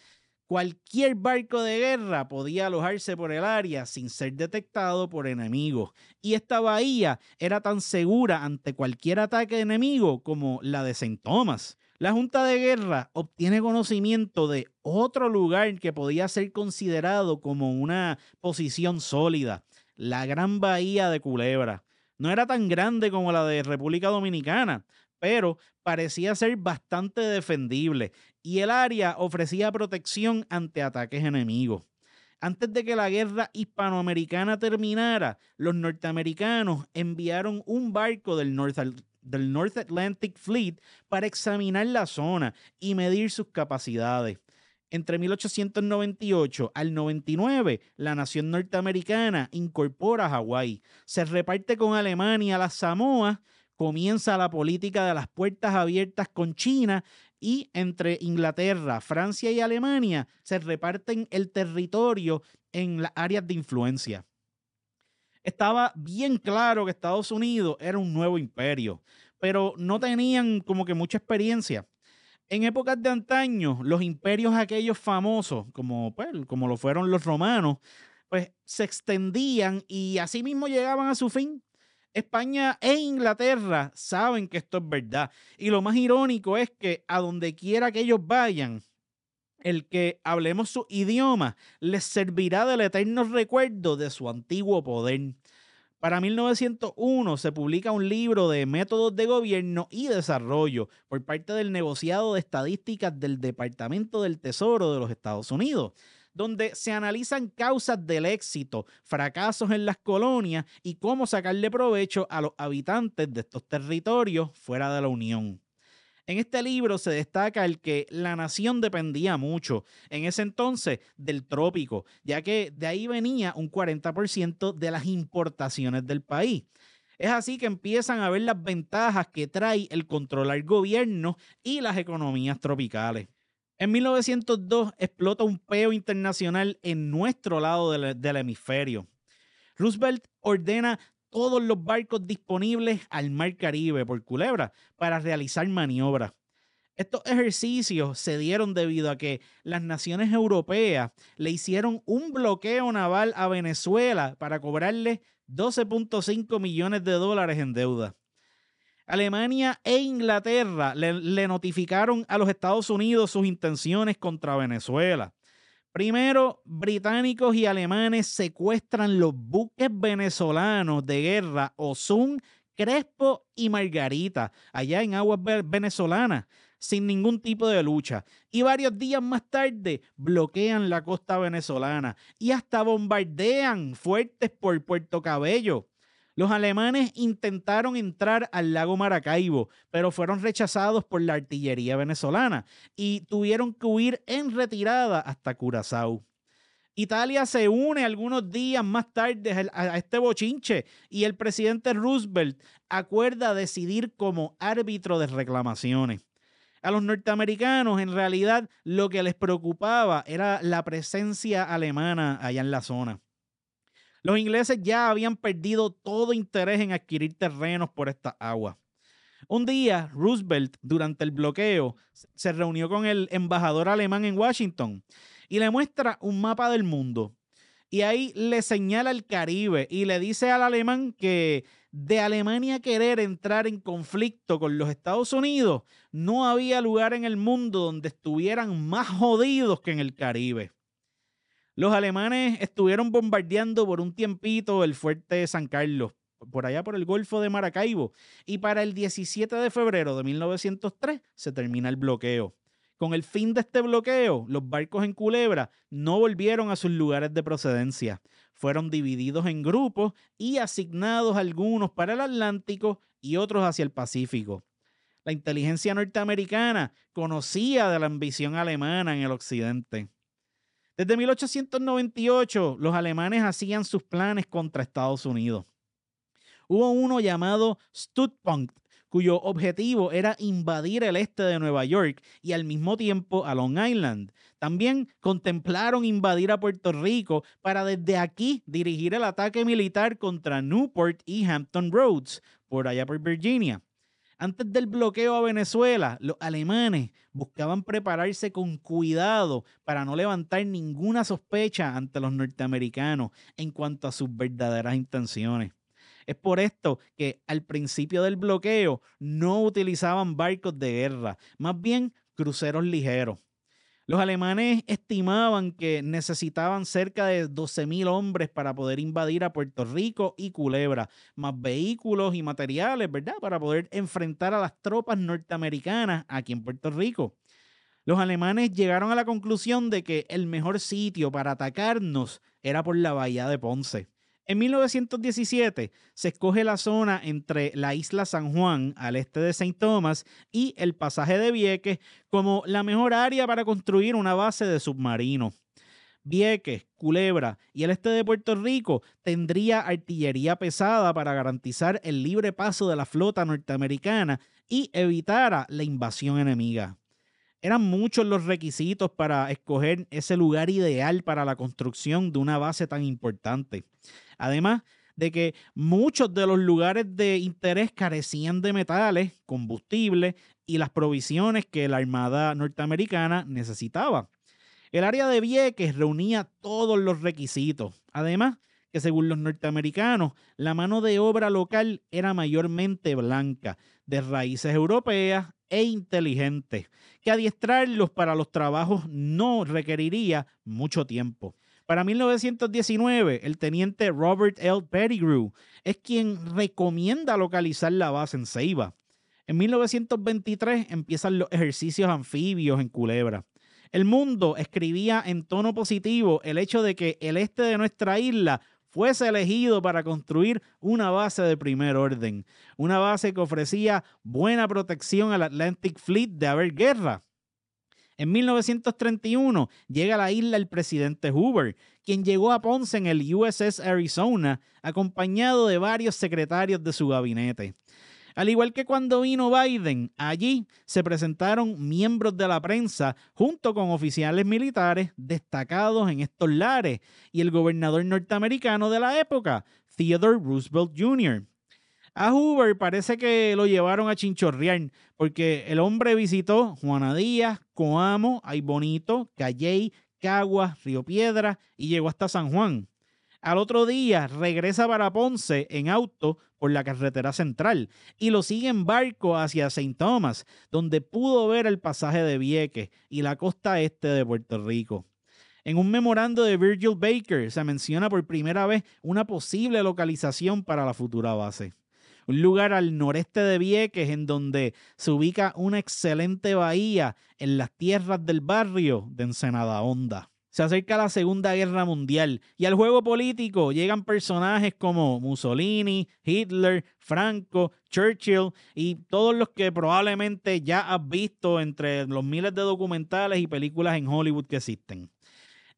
Cualquier barco de guerra podía alojarse por el área sin ser detectado por enemigos, y esta bahía era tan segura ante cualquier ataque enemigo como la de St. Thomas. La Junta de Guerra obtiene conocimiento de otro lugar que podía ser considerado como una posición sólida, la Gran Bahía de Culebra. No era tan grande como la de República Dominicana, pero parecía ser bastante defendible y el área ofrecía protección ante ataques enemigos. Antes de que la guerra hispanoamericana terminara, los norteamericanos enviaron un barco del North, Atlantic Fleet para examinar la zona y medir sus capacidades. Entre 1898 al 99, la nación norteamericana incorpora a Hawái, se reparte con Alemania las Samoas comienza la política de las puertas abiertas con China y entre Inglaterra, Francia y Alemania se reparten el territorio en las áreas de influencia. Estaba bien claro que Estados Unidos era un nuevo imperio, pero no tenían como que mucha experiencia. En épocas de antaño, los imperios aquellos famosos, como, pues, como lo fueron los romanos, pues se extendían y así mismo llegaban a su fin. España e Inglaterra saben que esto es verdad. Y lo más irónico es que a donde quiera que ellos vayan, el que hablemos su idioma les servirá del eterno recuerdo de su antiguo poder. Para 1901 se publica un libro de métodos de gobierno y desarrollo por parte del negociado de estadísticas del Departamento del Tesoro de los Estados Unidos donde se analizan causas del éxito, fracasos en las colonias y cómo sacarle provecho a los habitantes de estos territorios fuera de la Unión. En este libro se destaca el que la nación dependía mucho en ese entonces del trópico, ya que de ahí venía un 40% de las importaciones del país. Es así que empiezan a ver las ventajas que trae el controlar gobierno y las economías tropicales. En 1902 explota un peo internacional en nuestro lado del, hemisferio. Roosevelt ordena todos los barcos disponibles al Mar Caribe por Culebra para realizar maniobras. Estos ejercicios se dieron debido a que las naciones europeas le hicieron un bloqueo naval a Venezuela para cobrarle 12.5 millones de dólares en deuda. Alemania e Inglaterra le, notificaron a los Estados Unidos sus intenciones contra Venezuela. Primero, británicos y alemanes secuestran los buques venezolanos de guerra Osun, Crespo y Margarita, allá en aguas venezolanas, sin ningún tipo de lucha. Y varios días más tarde bloquean la costa venezolana y hasta bombardean fuertes por Puerto Cabello, los alemanes intentaron entrar al lago Maracaibo, pero fueron rechazados por la artillería venezolana y tuvieron que huir en retirada hasta Curazao. Italia se une algunos días más tarde a este bochinche y el presidente Roosevelt acuerda decidir como árbitro de reclamaciones. A los norteamericanos en realidad lo que les preocupaba era la presencia alemana allá en la zona. Los ingleses ya habían perdido todo interés en adquirir terrenos por esta agua. Un día, Roosevelt, durante el bloqueo, se reunió con el embajador alemán en Washington y le muestra un mapa del mundo. Y ahí le señala el Caribe y le dice al alemán que de Alemania querer entrar en conflicto con los Estados Unidos, no había lugar en el mundo donde estuvieran más jodidos que en el Caribe. Los alemanes estuvieron bombardeando por un tiempito el fuerte de San Carlos, por allá por el Golfo de Maracaibo, y para el 17 de febrero de 1903 se termina el bloqueo. Con el fin de este bloqueo, los barcos en Culebra no volvieron a sus lugares de procedencia. Fueron divididos en grupos y asignados algunos para el Atlántico y otros hacia el Pacífico. La inteligencia norteamericana conocía de la ambición alemana en el occidente. Desde 1898, los alemanes hacían sus planes contra Estados Unidos. Hubo uno llamado Stuttgart, cuyo objetivo era invadir el este de Nueva York y al mismo tiempo a Long Island. También contemplaron invadir a Puerto Rico para desde aquí dirigir el ataque militar contra Newport y Hampton Roads, por allá por Virginia. Antes del bloqueo a Venezuela, los alemanes buscaban prepararse con cuidado para no levantar ninguna sospecha ante los norteamericanos en cuanto a sus verdaderas intenciones. Es por esto que al principio del bloqueo no utilizaban barcos de guerra, más bien cruceros ligeros. Los alemanes estimaban que necesitaban cerca de 12.000 hombres para poder invadir a Puerto Rico y Culebra, más vehículos y materiales, ¿verdad? Para poder enfrentar a las tropas norteamericanas aquí en Puerto Rico. Los alemanes llegaron a la conclusión de que el mejor sitio para atacarnos era por la bahía de Ponce. En 1917 se escoge la zona entre la isla San Juan al este de Saint Thomas y el pasaje de Vieques como la mejor área para construir una base de submarinos. Vieques, Culebra y el este de Puerto Rico tendría artillería pesada para garantizar el libre paso de la flota norteamericana y evitara la invasión enemiga. Eran muchos los requisitos para escoger ese lugar ideal para la construcción de una base tan importante. Además de que muchos de los lugares de interés carecían de metales, combustibles y las provisiones que la Armada norteamericana necesitaba. El área de Vieques reunía todos los requisitos. Además, que según los norteamericanos, la mano de obra local era mayormente blanca, de raíces europeas e inteligentes, que adiestrarlos para los trabajos no requeriría mucho tiempo. Para 1919, el teniente Robert L. Pettigrew es quien recomienda localizar la base en Ceiba. En 1923 empiezan los ejercicios anfibios en Culebra. El mundo escribía en tono positivo el hecho de que el este de nuestra isla fuese elegido para construir una base de primer orden, una base que ofrecía buena protección al Atlantic Fleet de haber guerra. En 1931 llega a la isla el presidente Hoover, quien llegó a Ponce en el USS Arizona, acompañado de varios secretarios de su gabinete. Al igual que cuando vino Biden, allí se presentaron miembros de la prensa junto con oficiales militares destacados en estos lares y el gobernador norteamericano de la época, Theodore Roosevelt Jr. A Hoover parece que lo llevaron a Chinchorrián porque el hombre visitó Juana Díaz, Coamo, Aybonito, Calley, Caguas, Río Piedra y llegó hasta San Juan. Al otro día regresa para Ponce en auto por la carretera central y lo sigue en barco hacia Saint Thomas, donde pudo ver el pasaje de Vieques y la costa este de Puerto Rico. En un memorando de Virgil Baker se menciona por primera vez una posible localización para la futura base un lugar al noreste de Vieques en donde se ubica una excelente bahía en las tierras del barrio de Ensenada Honda. Se acerca la Segunda Guerra Mundial y al juego político llegan personajes como Mussolini, Hitler, Franco, Churchill y todos los que probablemente ya has visto entre los miles de documentales y películas en Hollywood que existen.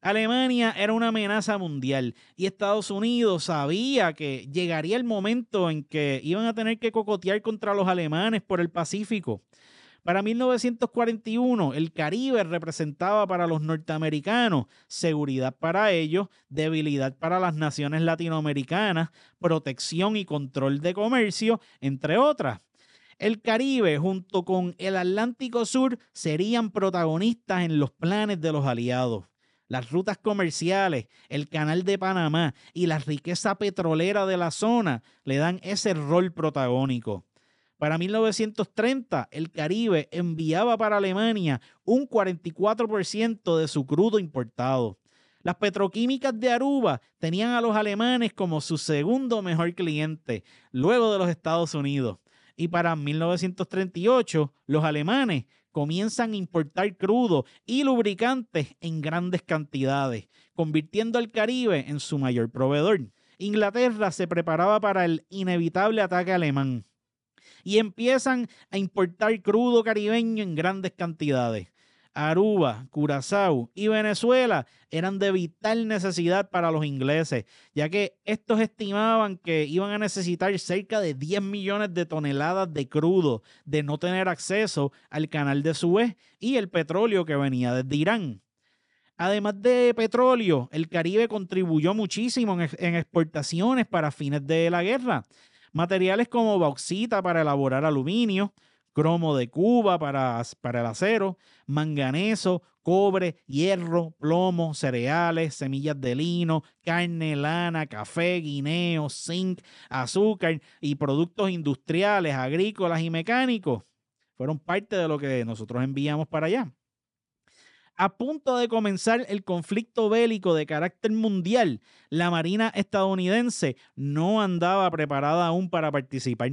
Alemania era una amenaza mundial y Estados Unidos sabía que llegaría el momento en que iban a tener que cocotear contra los alemanes por el Pacífico. Para 1941, el Caribe representaba para los norteamericanos seguridad para ellos, debilidad para las naciones latinoamericanas, protección y control de comercio, entre otras. El Caribe junto con el Atlántico Sur serían protagonistas en los planes de los aliados las rutas comerciales, el canal de Panamá y la riqueza petrolera de la zona le dan ese rol protagónico. Para 1930, el Caribe enviaba para Alemania un 44% de su crudo importado. Las petroquímicas de Aruba tenían a los alemanes como su segundo mejor cliente, luego de los Estados Unidos. Y para 1938, los alemanes comienzan a importar crudo y lubricantes en grandes cantidades, convirtiendo al Caribe en su mayor proveedor. Inglaterra se preparaba para el inevitable ataque alemán y empiezan a importar crudo caribeño en grandes cantidades. Aruba, Curazao y Venezuela eran de vital necesidad para los ingleses, ya que estos estimaban que iban a necesitar cerca de 10 millones de toneladas de crudo de no tener acceso al canal de Suez y el petróleo que venía desde Irán. Además de petróleo, el Caribe contribuyó muchísimo en, exportaciones para fines de la guerra. Materiales como bauxita para elaborar aluminio, cromo de Cuba para, para el acero, manganeso, cobre, hierro, plomo, cereales, semillas de lino, carne, lana, café, guineo, zinc, azúcar y productos industriales, agrícolas y mecánicos. Fueron parte de lo que nosotros enviamos para allá. A punto de comenzar el conflicto bélico de carácter mundial, la Marina estadounidense no andaba preparada aún para participar.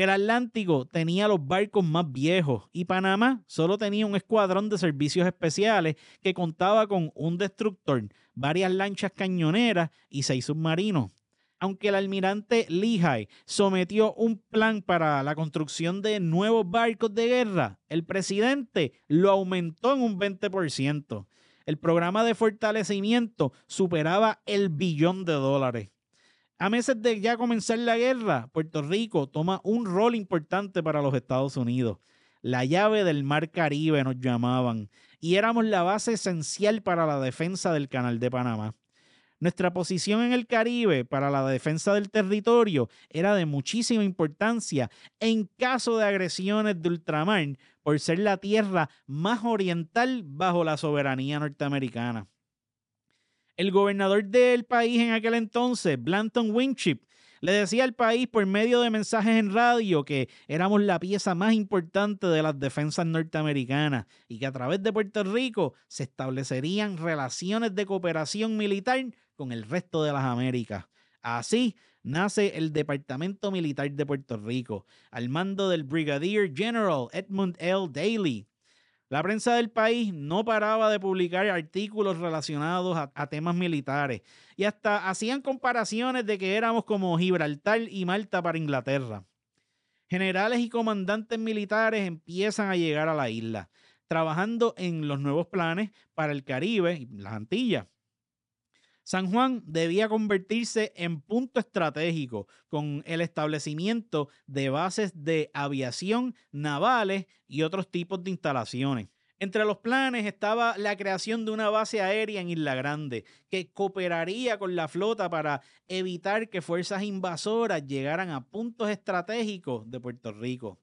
El Atlántico tenía los barcos más viejos y Panamá solo tenía un escuadrón de servicios especiales que contaba con un destructor, varias lanchas cañoneras y seis submarinos. Aunque el almirante Lehigh sometió un plan para la construcción de nuevos barcos de guerra, el presidente lo aumentó en un 20%. El programa de fortalecimiento superaba el billón de dólares. A meses de ya comenzar la guerra, Puerto Rico toma un rol importante para los Estados Unidos. La llave del Mar Caribe nos llamaban y éramos la base esencial para la defensa del Canal de Panamá. Nuestra posición en el Caribe para la defensa del territorio era de muchísima importancia en caso de agresiones de ultramar por ser la tierra más oriental bajo la soberanía norteamericana. El gobernador del país en aquel entonces, Blanton Winship, le decía al país por medio de mensajes en radio que éramos la pieza más importante de las defensas norteamericanas y que a través de Puerto Rico se establecerían relaciones de cooperación militar con el resto de las Américas. Así nace el Departamento Militar de Puerto Rico, al mando del Brigadier General Edmund L. Daly, la prensa del país no paraba de publicar artículos relacionados a, temas militares y hasta hacían comparaciones de que éramos como Gibraltar y Malta para Inglaterra. Generales y comandantes militares empiezan a llegar a la isla, trabajando en los nuevos planes para el Caribe y las Antillas. San Juan debía convertirse en punto estratégico con el establecimiento de bases de aviación, navales y otros tipos de instalaciones. Entre los planes estaba la creación de una base aérea en Isla Grande, que cooperaría con la flota para evitar que fuerzas invasoras llegaran a puntos estratégicos de Puerto Rico.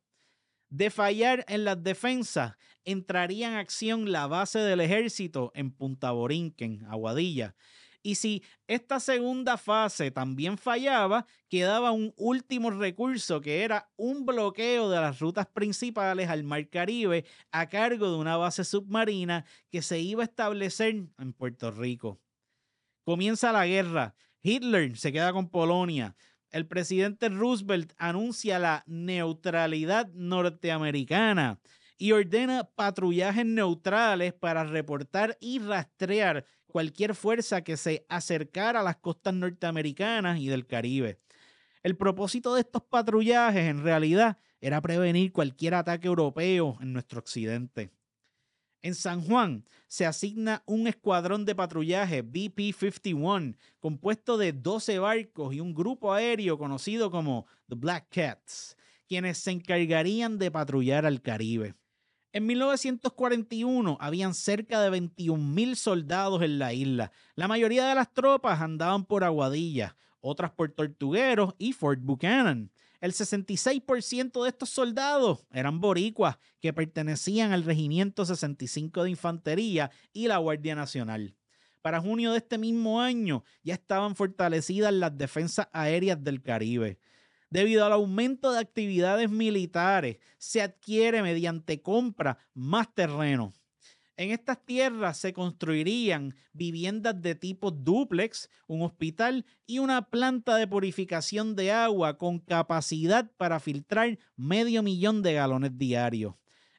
De fallar en las defensas, entraría en acción la base del ejército en Punta Borinquen, Aguadilla, y si esta segunda fase también fallaba, quedaba un último recurso que era un bloqueo de las rutas principales al Mar Caribe a cargo de una base submarina que se iba a establecer en Puerto Rico. Comienza la guerra. Hitler se queda con Polonia. El presidente Roosevelt anuncia la neutralidad norteamericana y ordena patrullajes neutrales para reportar y rastrear cualquier fuerza que se acercara a las costas norteamericanas y del Caribe. El propósito de estos patrullajes, en realidad, era prevenir cualquier ataque europeo en nuestro occidente. En San Juan se asigna un escuadrón de patrullaje BP-51 compuesto de 12 barcos y un grupo aéreo conocido como The Black Cats, quienes se encargarían de patrullar al Caribe. En 1941 habían cerca de 21.000 soldados en la isla. La mayoría de las tropas andaban por Aguadilla, otras por Tortuguero y Fort Buchanan. El 66% de estos soldados eran boricuas que pertenecían al Regimiento 65 de Infantería y la Guardia Nacional. Para junio de este mismo año ya estaban fortalecidas las defensas aéreas del Caribe debido al aumento de actividades militares, se adquiere mediante compra más terreno. En estas tierras se construirían viviendas de tipo dúplex, un hospital y una planta de purificación de agua con capacidad para filtrar medio millón de galones diarios.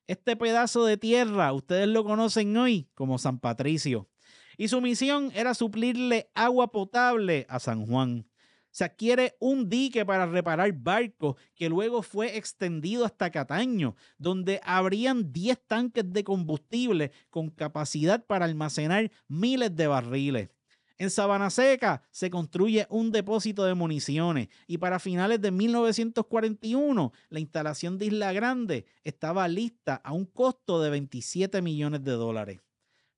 Este pedazo de tierra ustedes lo conocen hoy como San Patricio y su misión era suplirle agua potable a San Juan. Se adquiere un dique para reparar barcos que luego fue extendido hasta Cataño, donde habrían 10 tanques de combustible con capacidad para almacenar miles de barriles. En Sabana Seca se construye un depósito de municiones y para finales de 1941 la instalación de Isla Grande estaba lista a un costo de 27 millones de dólares.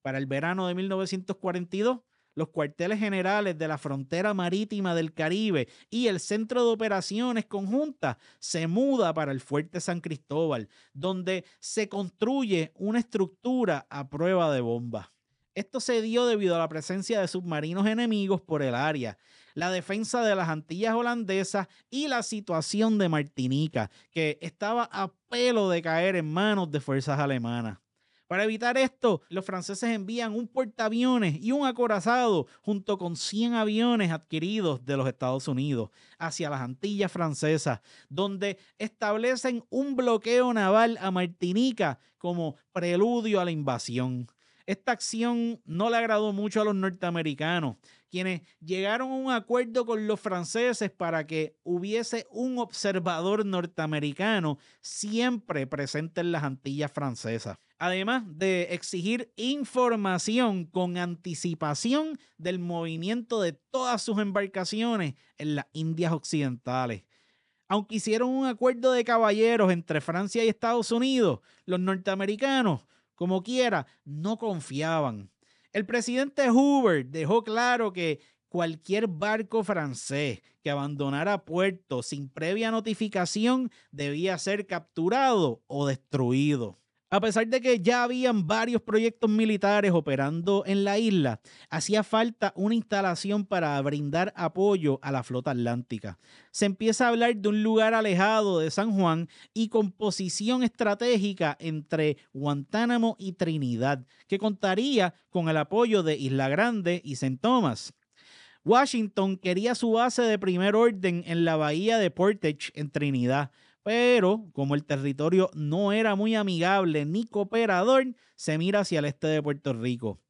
Para el verano de 1942 los cuarteles generales de la frontera marítima del Caribe y el centro de operaciones conjuntas se muda para el fuerte San Cristóbal, donde se construye una estructura a prueba de bombas. Esto se dio debido a la presencia de submarinos enemigos por el área, la defensa de las Antillas holandesas y la situación de Martinica, que estaba a pelo de caer en manos de fuerzas alemanas. Para evitar esto, los franceses envían un portaaviones y un acorazado junto con 100 aviones adquiridos de los Estados Unidos hacia las Antillas francesas, donde establecen un bloqueo naval a Martinica como preludio a la invasión. Esta acción no le agradó mucho a los norteamericanos, quienes llegaron a un acuerdo con los franceses para que hubiese un observador norteamericano siempre presente en las Antillas francesas además de exigir información con anticipación del movimiento de todas sus embarcaciones en las Indias Occidentales. Aunque hicieron un acuerdo de caballeros entre Francia y Estados Unidos, los norteamericanos, como quiera, no confiaban. El presidente Hoover dejó claro que cualquier barco francés que abandonara puerto sin previa notificación debía ser capturado o destruido. A pesar de que ya habían varios proyectos militares operando en la isla, hacía falta una instalación para brindar apoyo a la flota atlántica. Se empieza a hablar de un lugar alejado de San Juan y con posición estratégica entre Guantánamo y Trinidad, que contaría con el apoyo de Isla Grande y St. Thomas. Washington quería su base de primer orden en la bahía de Portage, en Trinidad pero como el territorio no era muy amigable ni cooperador, se mira hacia el este de Puerto Rico.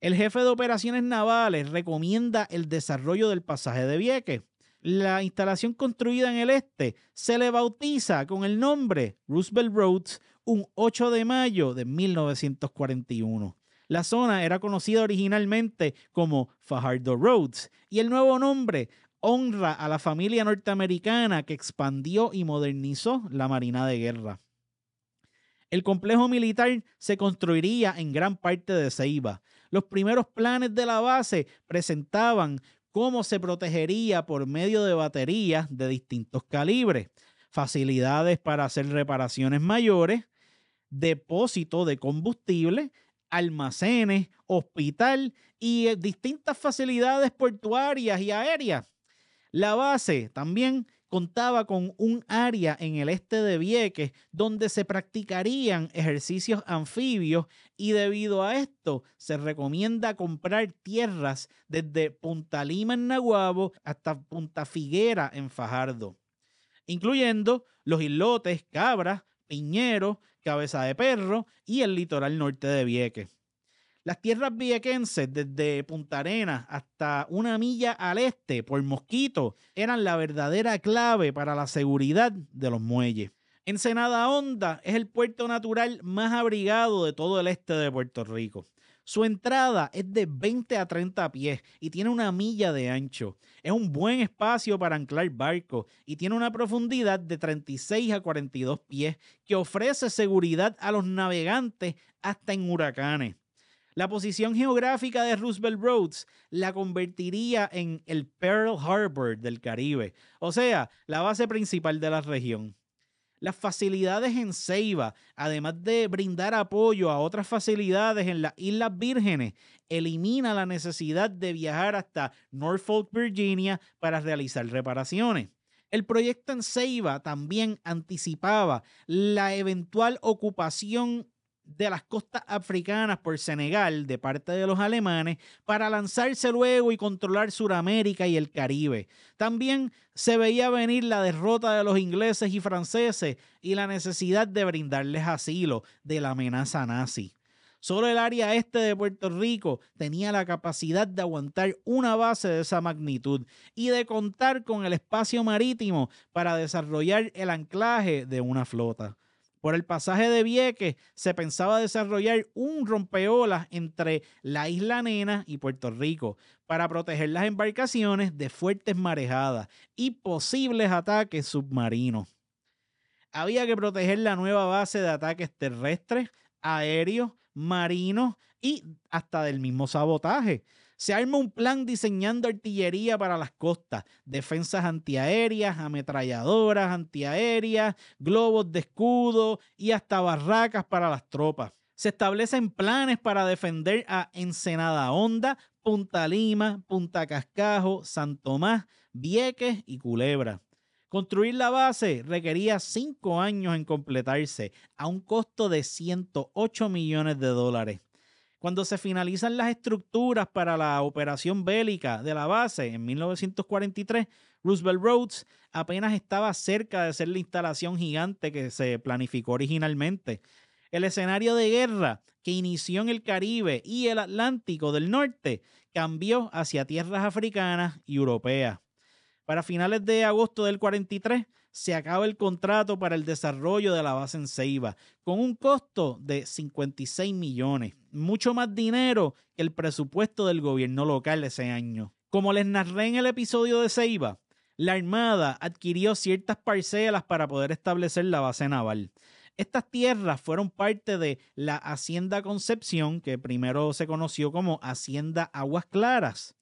El jefe de operaciones navales recomienda el desarrollo del pasaje de Vieques. La instalación construida en el este se le bautiza con el nombre Roosevelt Roads un 8 de mayo de 1941. La zona era conocida originalmente como Fajardo Roads y el nuevo nombre honra a la familia norteamericana que expandió y modernizó la Marina de Guerra. El complejo militar se construiría en gran parte de Ceiba. Los primeros planes de la base presentaban cómo se protegería por medio de baterías de distintos calibres, facilidades para hacer reparaciones mayores, depósito de combustible, almacenes, hospital y eh, distintas facilidades portuarias y aéreas. La base también contaba con un área en el este de Vieques donde se practicarían ejercicios anfibios y debido a esto se recomienda comprar tierras desde Punta Lima en Naguabo hasta Punta Figuera en Fajardo, incluyendo los islotes Cabras, Piñero, Cabeza de Perro y el litoral norte de Vieques. Las tierras viequenses, desde Punta Arenas hasta una milla al este por Mosquito, eran la verdadera clave para la seguridad de los muelles. Ensenada Honda es el puerto natural más abrigado de todo el este de Puerto Rico. Su entrada es de 20 a 30 pies y tiene una milla de ancho. Es un buen espacio para anclar barcos y tiene una profundidad de 36 a 42 pies que ofrece seguridad a los navegantes hasta en huracanes. La posición geográfica de Roosevelt Roads la convertiría en el Pearl Harbor del Caribe, o sea, la base principal de la región. Las facilidades en Ceiba, además de brindar apoyo a otras facilidades en las Islas Vírgenes, elimina la necesidad de viajar hasta Norfolk, Virginia, para realizar reparaciones. El proyecto en Ceiba también anticipaba la eventual ocupación de las costas africanas por Senegal de parte de los alemanes para lanzarse luego y controlar Sudamérica y el Caribe. También se veía venir la derrota de los ingleses y franceses y la necesidad de brindarles asilo de la amenaza nazi. Solo el área este de Puerto Rico tenía la capacidad de aguantar una base de esa magnitud y de contar con el espacio marítimo para desarrollar el anclaje de una flota. Por el pasaje de Vieques se pensaba desarrollar un rompeolas entre la isla Nena y Puerto Rico para proteger las embarcaciones de fuertes marejadas y posibles ataques submarinos. Había que proteger la nueva base de ataques terrestres, aéreos, marinos y hasta del mismo sabotaje. Se arma un plan diseñando artillería para las costas, defensas antiaéreas, ametralladoras antiaéreas, globos de escudo y hasta barracas para las tropas. Se establecen planes para defender a Ensenada Honda, Punta Lima, Punta Cascajo, San Tomás, Vieques y Culebra. Construir la base requería cinco años en completarse, a un costo de 108 millones de dólares. Cuando se finalizan las estructuras para la operación bélica de la base en 1943, Roosevelt Roads apenas estaba cerca de ser la instalación gigante que se planificó originalmente. El escenario de guerra que inició en el Caribe y el Atlántico del Norte cambió hacia tierras africanas y europeas. Para finales de agosto del 43, se acaba el contrato para el desarrollo de la base en Ceiba, con un costo de 56 millones, mucho más dinero que el presupuesto del gobierno local ese año. Como les narré en el episodio de Ceiba, la Armada adquirió ciertas parcelas para poder establecer la base naval. Estas tierras fueron parte de la Hacienda Concepción, que primero se conoció como Hacienda Aguas Claras,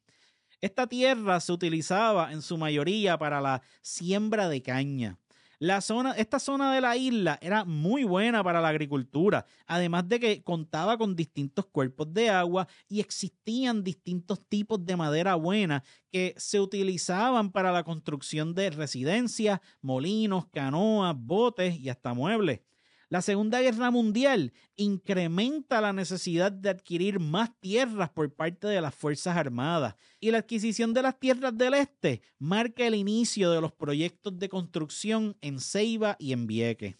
esta tierra se utilizaba en su mayoría para la siembra de caña. esta zona de la isla era muy buena para la agricultura, además de que contaba con distintos cuerpos de agua y existían distintos tipos de madera buena que se utilizaban para la construcción de residencias, molinos, canoas, botes y hasta muebles. La Segunda Guerra Mundial incrementa la necesidad de adquirir más tierras por parte de las Fuerzas Armadas y la adquisición de las tierras del este marca el inicio de los proyectos de construcción en Ceiba y en Vieque.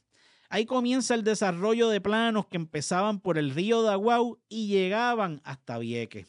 Ahí comienza el desarrollo de planos que empezaban por el río Daguau y llegaban hasta Vieque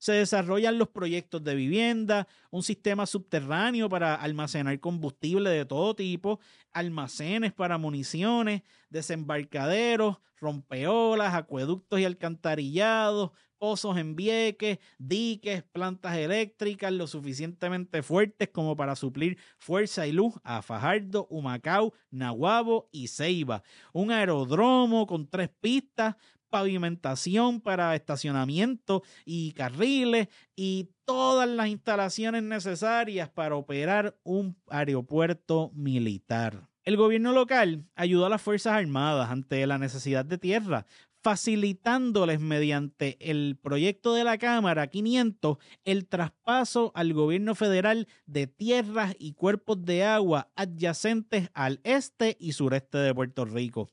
se desarrollan los proyectos de vivienda, un sistema subterráneo para almacenar combustible de todo tipo, almacenes para municiones, desembarcaderos, rompeolas, acueductos y alcantarillados, pozos en vieques, diques, plantas eléctricas lo suficientemente fuertes como para suplir fuerza y luz a Fajardo, Humacao, Nahuabo y Ceiba. Un aeródromo con tres pistas pavimentación para estacionamiento y carriles y todas las instalaciones necesarias para operar un aeropuerto militar. El gobierno local ayudó a las Fuerzas Armadas ante la necesidad de tierra, facilitándoles mediante el proyecto de la Cámara 500 el traspaso al gobierno federal de tierras y cuerpos de agua adyacentes al este y sureste de Puerto Rico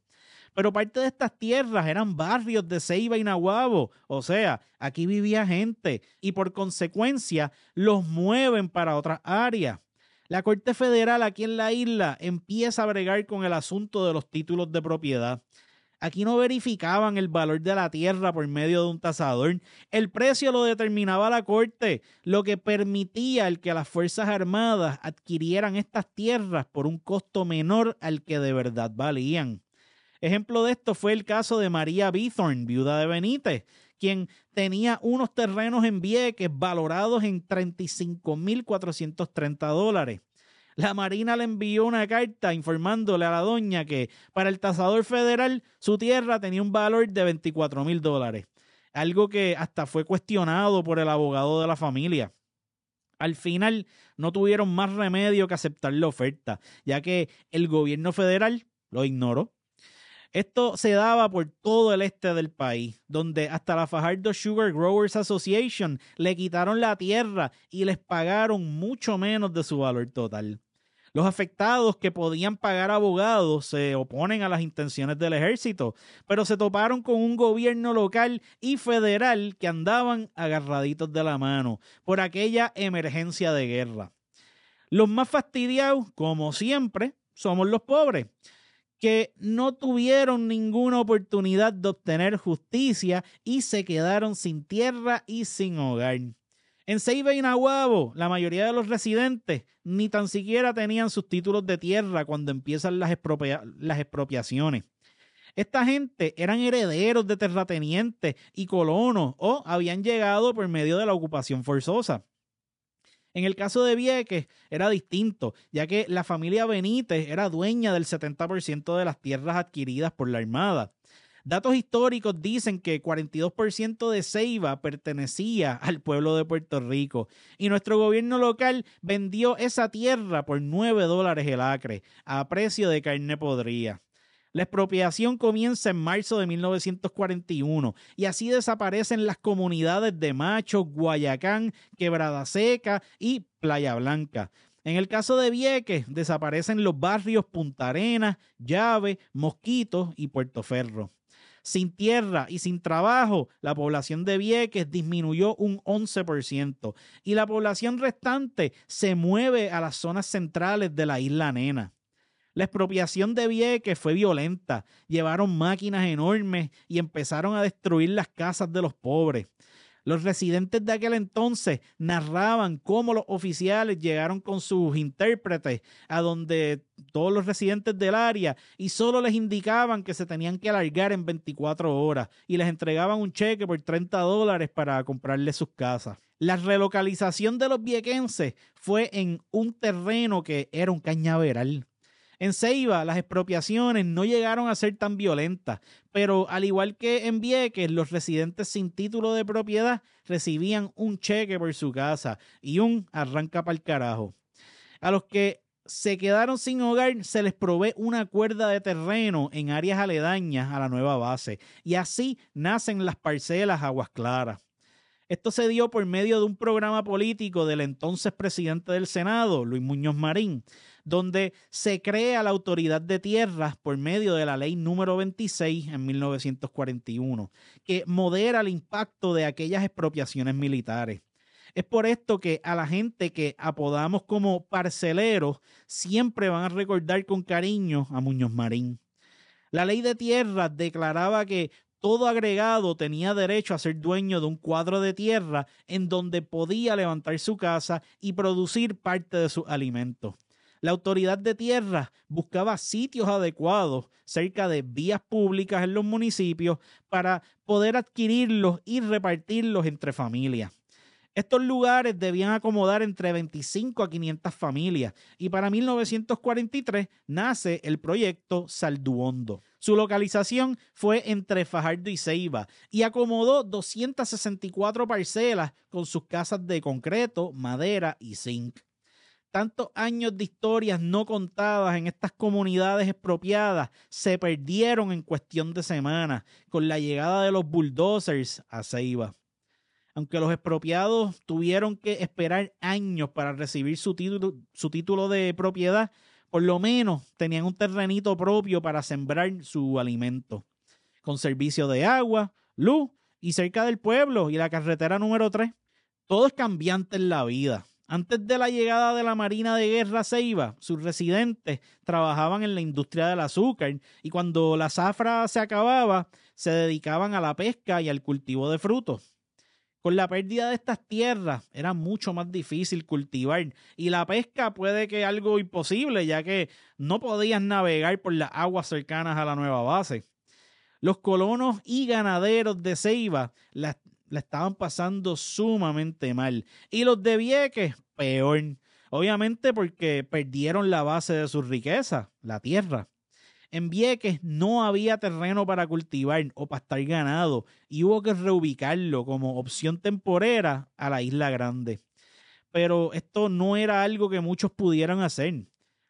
pero parte de estas tierras eran barrios de Ceiba y Nahuabo, o sea, aquí vivía gente y por consecuencia los mueven para otras áreas. La Corte Federal aquí en la isla empieza a bregar con el asunto de los títulos de propiedad. Aquí no verificaban el valor de la tierra por medio de un tasador. El precio lo determinaba la corte, lo que permitía el que las Fuerzas Armadas adquirieran estas tierras por un costo menor al que de verdad valían. Ejemplo de esto fue el caso de María Bithorn, viuda de Benítez, quien tenía unos terrenos en Vieques valorados en 35.430 dólares. La Marina le envió una carta informándole a la doña que para el tasador federal su tierra tenía un valor de $24,000 mil dólares, algo que hasta fue cuestionado por el abogado de la familia. Al final no tuvieron más remedio que aceptar la oferta, ya que el gobierno federal lo ignoró esto se daba por todo el este del país, donde hasta la Fajardo Sugar Growers Association le quitaron la tierra y les pagaron mucho menos de su valor total. Los afectados que podían pagar abogados se oponen a las intenciones del ejército, pero se toparon con un gobierno local y federal que andaban agarraditos de la mano por aquella emergencia de guerra. Los más fastidiados, como siempre, somos los pobres, que no tuvieron ninguna oportunidad de obtener justicia y se quedaron sin tierra y sin hogar. En Ceiba y la mayoría de los residentes ni tan siquiera tenían sus títulos de tierra cuando empiezan las expropiaciones. Esta gente eran herederos de terratenientes y colonos o habían llegado por medio de la ocupación forzosa. En el caso de Vieques era distinto, ya que la familia Benítez era dueña del 70% de las tierras adquiridas por la Armada. Datos históricos dicen que 42% de Ceiba pertenecía al pueblo de Puerto Rico y nuestro gobierno local vendió esa tierra por 9 dólares el acre a precio de carne podrida. La expropiación comienza en marzo de 1941 y así desaparecen las comunidades de Macho, Guayacán, Quebrada Seca y Playa Blanca. En el caso de Vieques, desaparecen los barrios Punta Arenas, Llave, Mosquito y Ferro. Sin tierra y sin trabajo, la población de Vieques disminuyó un 11% y la población restante se mueve a las zonas centrales de la isla Nena. La expropiación de Vieques fue violenta. Llevaron máquinas enormes y empezaron a destruir las casas de los pobres. Los residentes de aquel entonces narraban cómo los oficiales llegaron con sus intérpretes a donde todos los residentes del área y solo les indicaban que se tenían que alargar en 24 horas y les entregaban un cheque por 30 dólares para comprarles sus casas. La relocalización de los viequenses fue en un terreno que era un cañaveral. En Ceiba las expropiaciones no llegaron a ser tan violentas, pero al igual que en Vieques, los residentes sin título de propiedad recibían un cheque por su casa y un arranca para el carajo. A los que se quedaron sin hogar, se les provee una cuerda de terreno en áreas aledañas a la nueva base y así nacen las parcelas Aguas Claras. Esto se dio por medio de un programa político del entonces presidente del Senado, Luis Muñoz Marín, donde se crea la Autoridad de Tierras por medio de la ley número 26 en 1941, que modera el impacto de aquellas expropiaciones militares. Es por esto que a la gente que apodamos como parceleros siempre van a recordar con cariño a Muñoz Marín. La ley de tierras declaraba que todo agregado tenía derecho a ser dueño de un cuadro de tierra en donde podía levantar su casa y producir parte de sus alimentos. La autoridad de tierra buscaba sitios adecuados cerca de vías públicas en los municipios para poder adquirirlos y repartirlos entre familias. Estos lugares debían acomodar entre 25 a 500 familias y para 1943 nace el proyecto Salduondo. Su localización fue entre Fajardo y Ceiba y acomodó 264 parcelas con sus casas de concreto, madera y zinc. Tantos años de historias no contadas en estas comunidades expropiadas se perdieron en cuestión de semanas con la llegada de los bulldozers a Ceiba. Aunque los expropiados tuvieron que esperar años para recibir su título, su título de propiedad, por lo menos tenían un terrenito propio para sembrar su alimento, con servicio de agua, luz y cerca del pueblo y la carretera número 3. Todo es cambiante en la vida. Antes de la llegada de la Marina de Guerra Ceiba, sus residentes trabajaban en la industria del azúcar y cuando la zafra se acababa, se dedicaban a la pesca y al cultivo de frutos. Con la pérdida de estas tierras era mucho más difícil cultivar y la pesca puede que algo imposible ya que no podían navegar por las aguas cercanas a la nueva base. Los colonos y ganaderos de Ceiba las, la estaban pasando sumamente mal. Y los de Vieques, peor. Obviamente porque perdieron la base de su riqueza, la tierra. En Vieques no había terreno para cultivar o pastar ganado y hubo que reubicarlo como opción temporera a la Isla Grande. Pero esto no era algo que muchos pudieran hacer.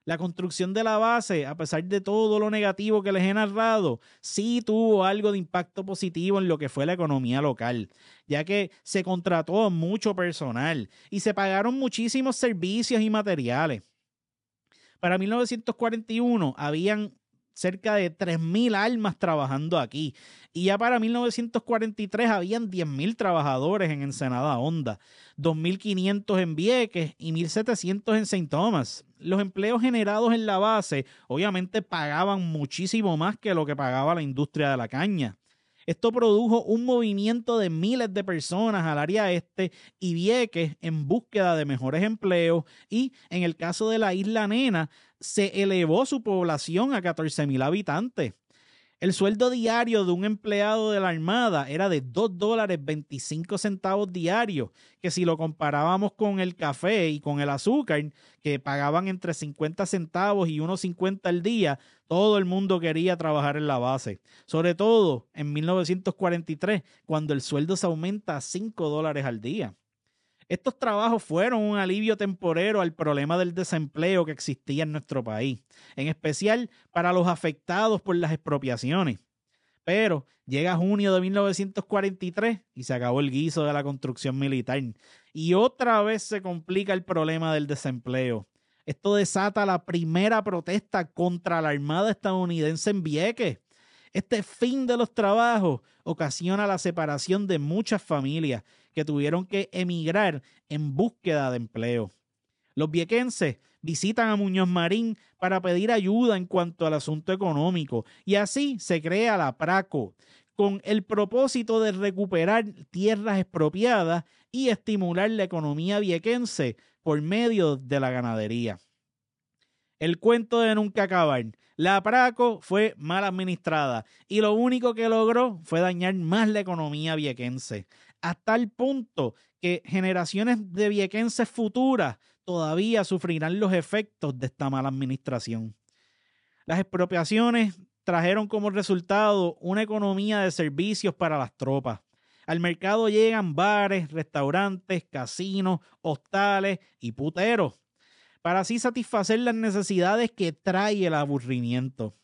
La construcción de la base, a pesar de todo lo negativo que les he narrado, sí tuvo algo de impacto positivo en lo que fue la economía local, ya que se contrató mucho personal y se pagaron muchísimos servicios y materiales. Para 1941 habían cerca de 3.000 almas trabajando aquí. Y ya para 1943 habían 10.000 trabajadores en Ensenada Honda, 2.500 en Vieques y 1.700 en St. Thomas los empleos generados en la base obviamente pagaban muchísimo más que lo que pagaba la industria de la caña. Esto produjo un movimiento de miles de personas al área este y Vieques en búsqueda de mejores empleos y en el caso de la isla Nena se elevó su población a 14.000 habitantes. El sueldo diario de un empleado de la Armada era de $2.25 dólares 25 centavos diarios, que si lo comparábamos con el café y con el azúcar, que pagaban entre 50 centavos y 1,50 al día, todo el mundo quería trabajar en la base. Sobre todo en 1943, cuando el sueldo se aumenta a 5 dólares al día. Estos trabajos fueron un alivio temporero al problema del desempleo que existía en nuestro país, en especial para los afectados por las expropiaciones. Pero llega junio de 1943 y se acabó el guiso de la construcción militar. Y otra vez se complica el problema del desempleo. Esto desata la primera protesta contra la Armada estadounidense en Vieques. Este fin de los trabajos ocasiona la separación de muchas familias que tuvieron que emigrar en búsqueda de empleo. Los viequenses visitan a Muñoz Marín para pedir ayuda en cuanto al asunto económico y así se crea la PRACO con el propósito de recuperar tierras expropiadas y estimular la economía viequense por medio de la ganadería. El cuento de nunca acabar. La Praco fue mal administrada y lo único que logró fue dañar más la economía viequense a tal punto que generaciones de viequenses futuras todavía sufrirán los efectos de esta mala administración. Las expropiaciones trajeron como resultado una economía de servicios para las tropas. Al mercado llegan bares, restaurantes, casinos, hostales y puteros, para así satisfacer las necesidades que trae el aburrimiento.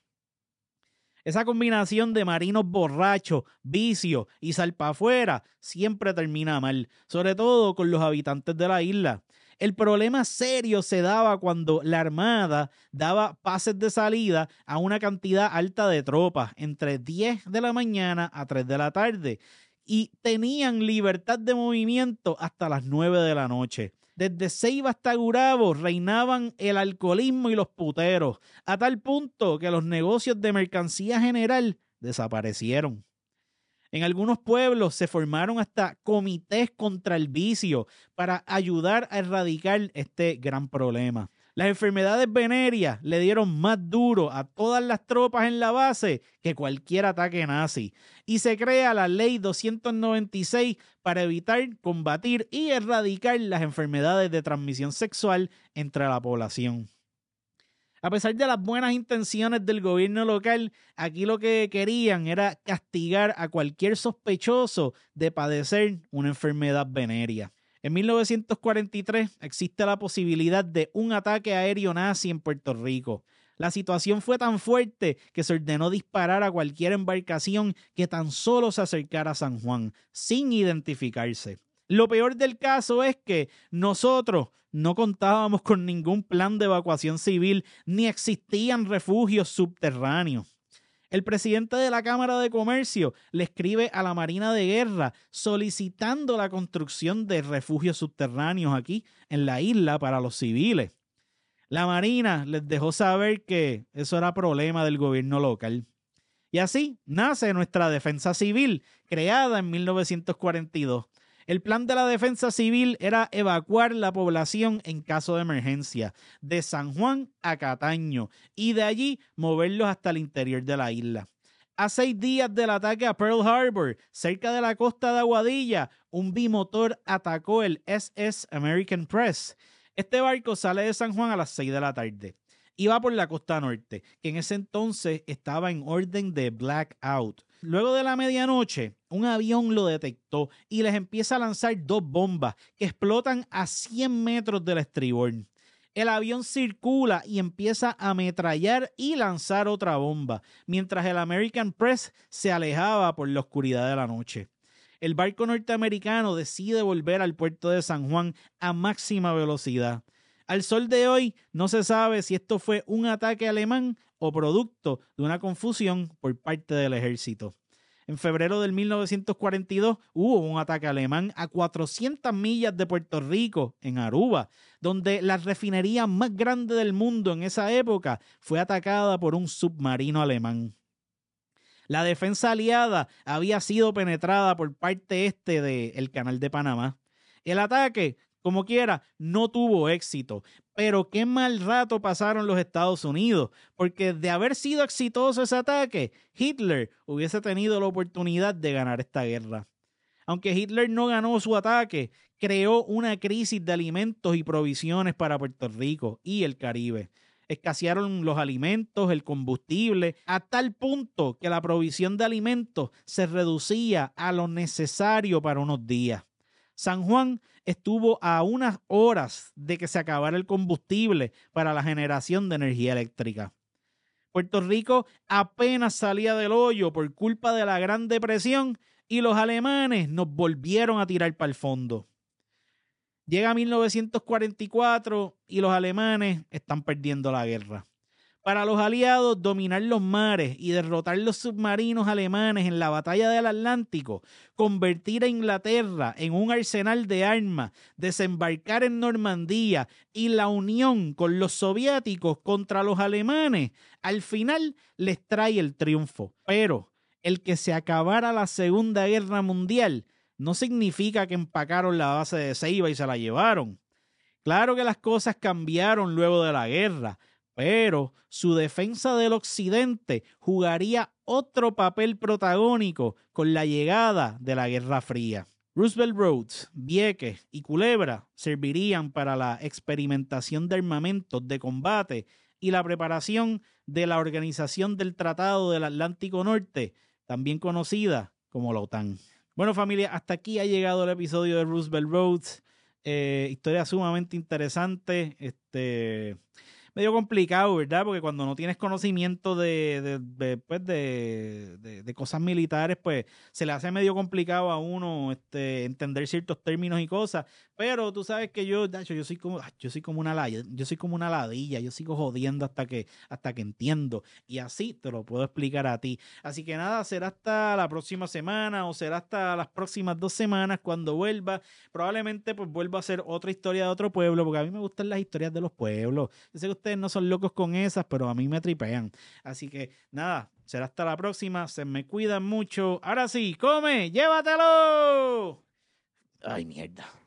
Esa combinación de marinos borrachos, vicios y salpafuera siempre termina mal, sobre todo con los habitantes de la isla. El problema serio se daba cuando la Armada daba pases de salida a una cantidad alta de tropas, entre 10 de la mañana a 3 de la tarde, y tenían libertad de movimiento hasta las 9 de la noche. Desde Seiba hasta Gurabo reinaban el alcoholismo y los puteros, a tal punto que los negocios de mercancía general desaparecieron. En algunos pueblos se formaron hasta comités contra el vicio para ayudar a erradicar este gran problema. Las enfermedades venerias le dieron más duro a todas las tropas en la base que cualquier ataque nazi. Y se crea la ley 296 para evitar, combatir y erradicar las enfermedades de transmisión sexual entre la población. A pesar de las buenas intenciones del gobierno local, aquí lo que querían era castigar a cualquier sospechoso de padecer una enfermedad veneria. En 1943 existe la posibilidad de un ataque aéreo nazi en Puerto Rico. La situación fue tan fuerte que se ordenó disparar a cualquier embarcación que tan solo se acercara a San Juan, sin identificarse. Lo peor del caso es que nosotros no contábamos con ningún plan de evacuación civil ni existían refugios subterráneos. El presidente de la Cámara de Comercio le escribe a la Marina de Guerra solicitando la construcción de refugios subterráneos aquí en la isla para los civiles. La Marina les dejó saber que eso era problema del gobierno local. Y así nace nuestra defensa civil, creada en 1942 el plan de la defensa civil era evacuar la población en caso de emergencia de San Juan a Cataño y de allí moverlos hasta el interior de la isla. A seis días del ataque a Pearl Harbor, cerca de la costa de Aguadilla, un bimotor atacó el SS American Press. Este barco sale de San Juan a las seis de la tarde y va por la costa norte, que en ese entonces estaba en orden de blackout. Luego de la medianoche, un avión lo detectó y les empieza a lanzar dos bombas que explotan a 100 metros del estribor. El avión circula y empieza a ametrallar y lanzar otra bomba, mientras el American Press se alejaba por la oscuridad de la noche. El barco norteamericano decide volver al puerto de San Juan a máxima velocidad. Al sol de hoy no se sabe si esto fue un ataque alemán o producto de una confusión por parte del ejército. En febrero de 1942 hubo un ataque alemán a 400 millas de Puerto Rico, en Aruba, donde la refinería más grande del mundo en esa época fue atacada por un submarino alemán. La defensa aliada había sido penetrada por parte este del canal de Panamá. El ataque, como quiera, no tuvo éxito, pero qué mal rato pasaron los Estados Unidos, porque de haber sido exitoso ese ataque, Hitler hubiese tenido la oportunidad de ganar esta guerra. Aunque Hitler no ganó su ataque, creó una crisis de alimentos y provisiones para Puerto Rico y el Caribe. Escasearon los alimentos, el combustible, a tal punto que la provisión de alimentos se reducía a lo necesario para unos días. San Juan estuvo a unas horas de que se acabara el combustible para la generación de energía eléctrica. Puerto Rico apenas salía del hoyo por culpa de la Gran Depresión y los alemanes nos volvieron a tirar para el fondo. Llega 1944 y los alemanes están perdiendo la guerra para los aliados dominar los mares y derrotar los submarinos alemanes en la batalla del Atlántico, convertir a Inglaterra en un arsenal de armas, desembarcar en Normandía y la unión con los soviéticos contra los alemanes, al final les trae el triunfo. Pero el que se acabara la Segunda Guerra Mundial no significa que empacaron la base de Ceiba y se la llevaron. Claro que las cosas cambiaron luego de la guerra pero su defensa del Occidente jugaría otro papel protagónico con la llegada de la Guerra Fría. Roosevelt Roads, Vieques y Culebra servirían para la experimentación de armamentos de combate y la preparación de la Organización del Tratado del Atlántico Norte, también conocida como la OTAN. Bueno familia, hasta aquí ha llegado el episodio de Roosevelt Roads. Eh, historia sumamente interesante. Este, medio complicado, ¿verdad? Porque cuando no tienes conocimiento de, de, pues de, cosas militares, pues se le hace medio complicado a uno este, entender ciertos términos y cosas. Pero tú sabes que yo, yo soy como, yo soy como una yo soy como una ladilla, yo sigo jodiendo hasta que, hasta que entiendo. Y así te lo puedo explicar a ti. Así que nada, será hasta la próxima semana o será hasta las próximas dos semanas cuando vuelva. Probablemente pues vuelva a hacer otra historia de otro pueblo, porque a mí me gustan las historias de los pueblos. sé que no son locos con esas, pero a mí me tripean. Así que nada, será hasta la próxima. Se me cuidan mucho. Ahora sí, come, llévatelo. Ay, mierda.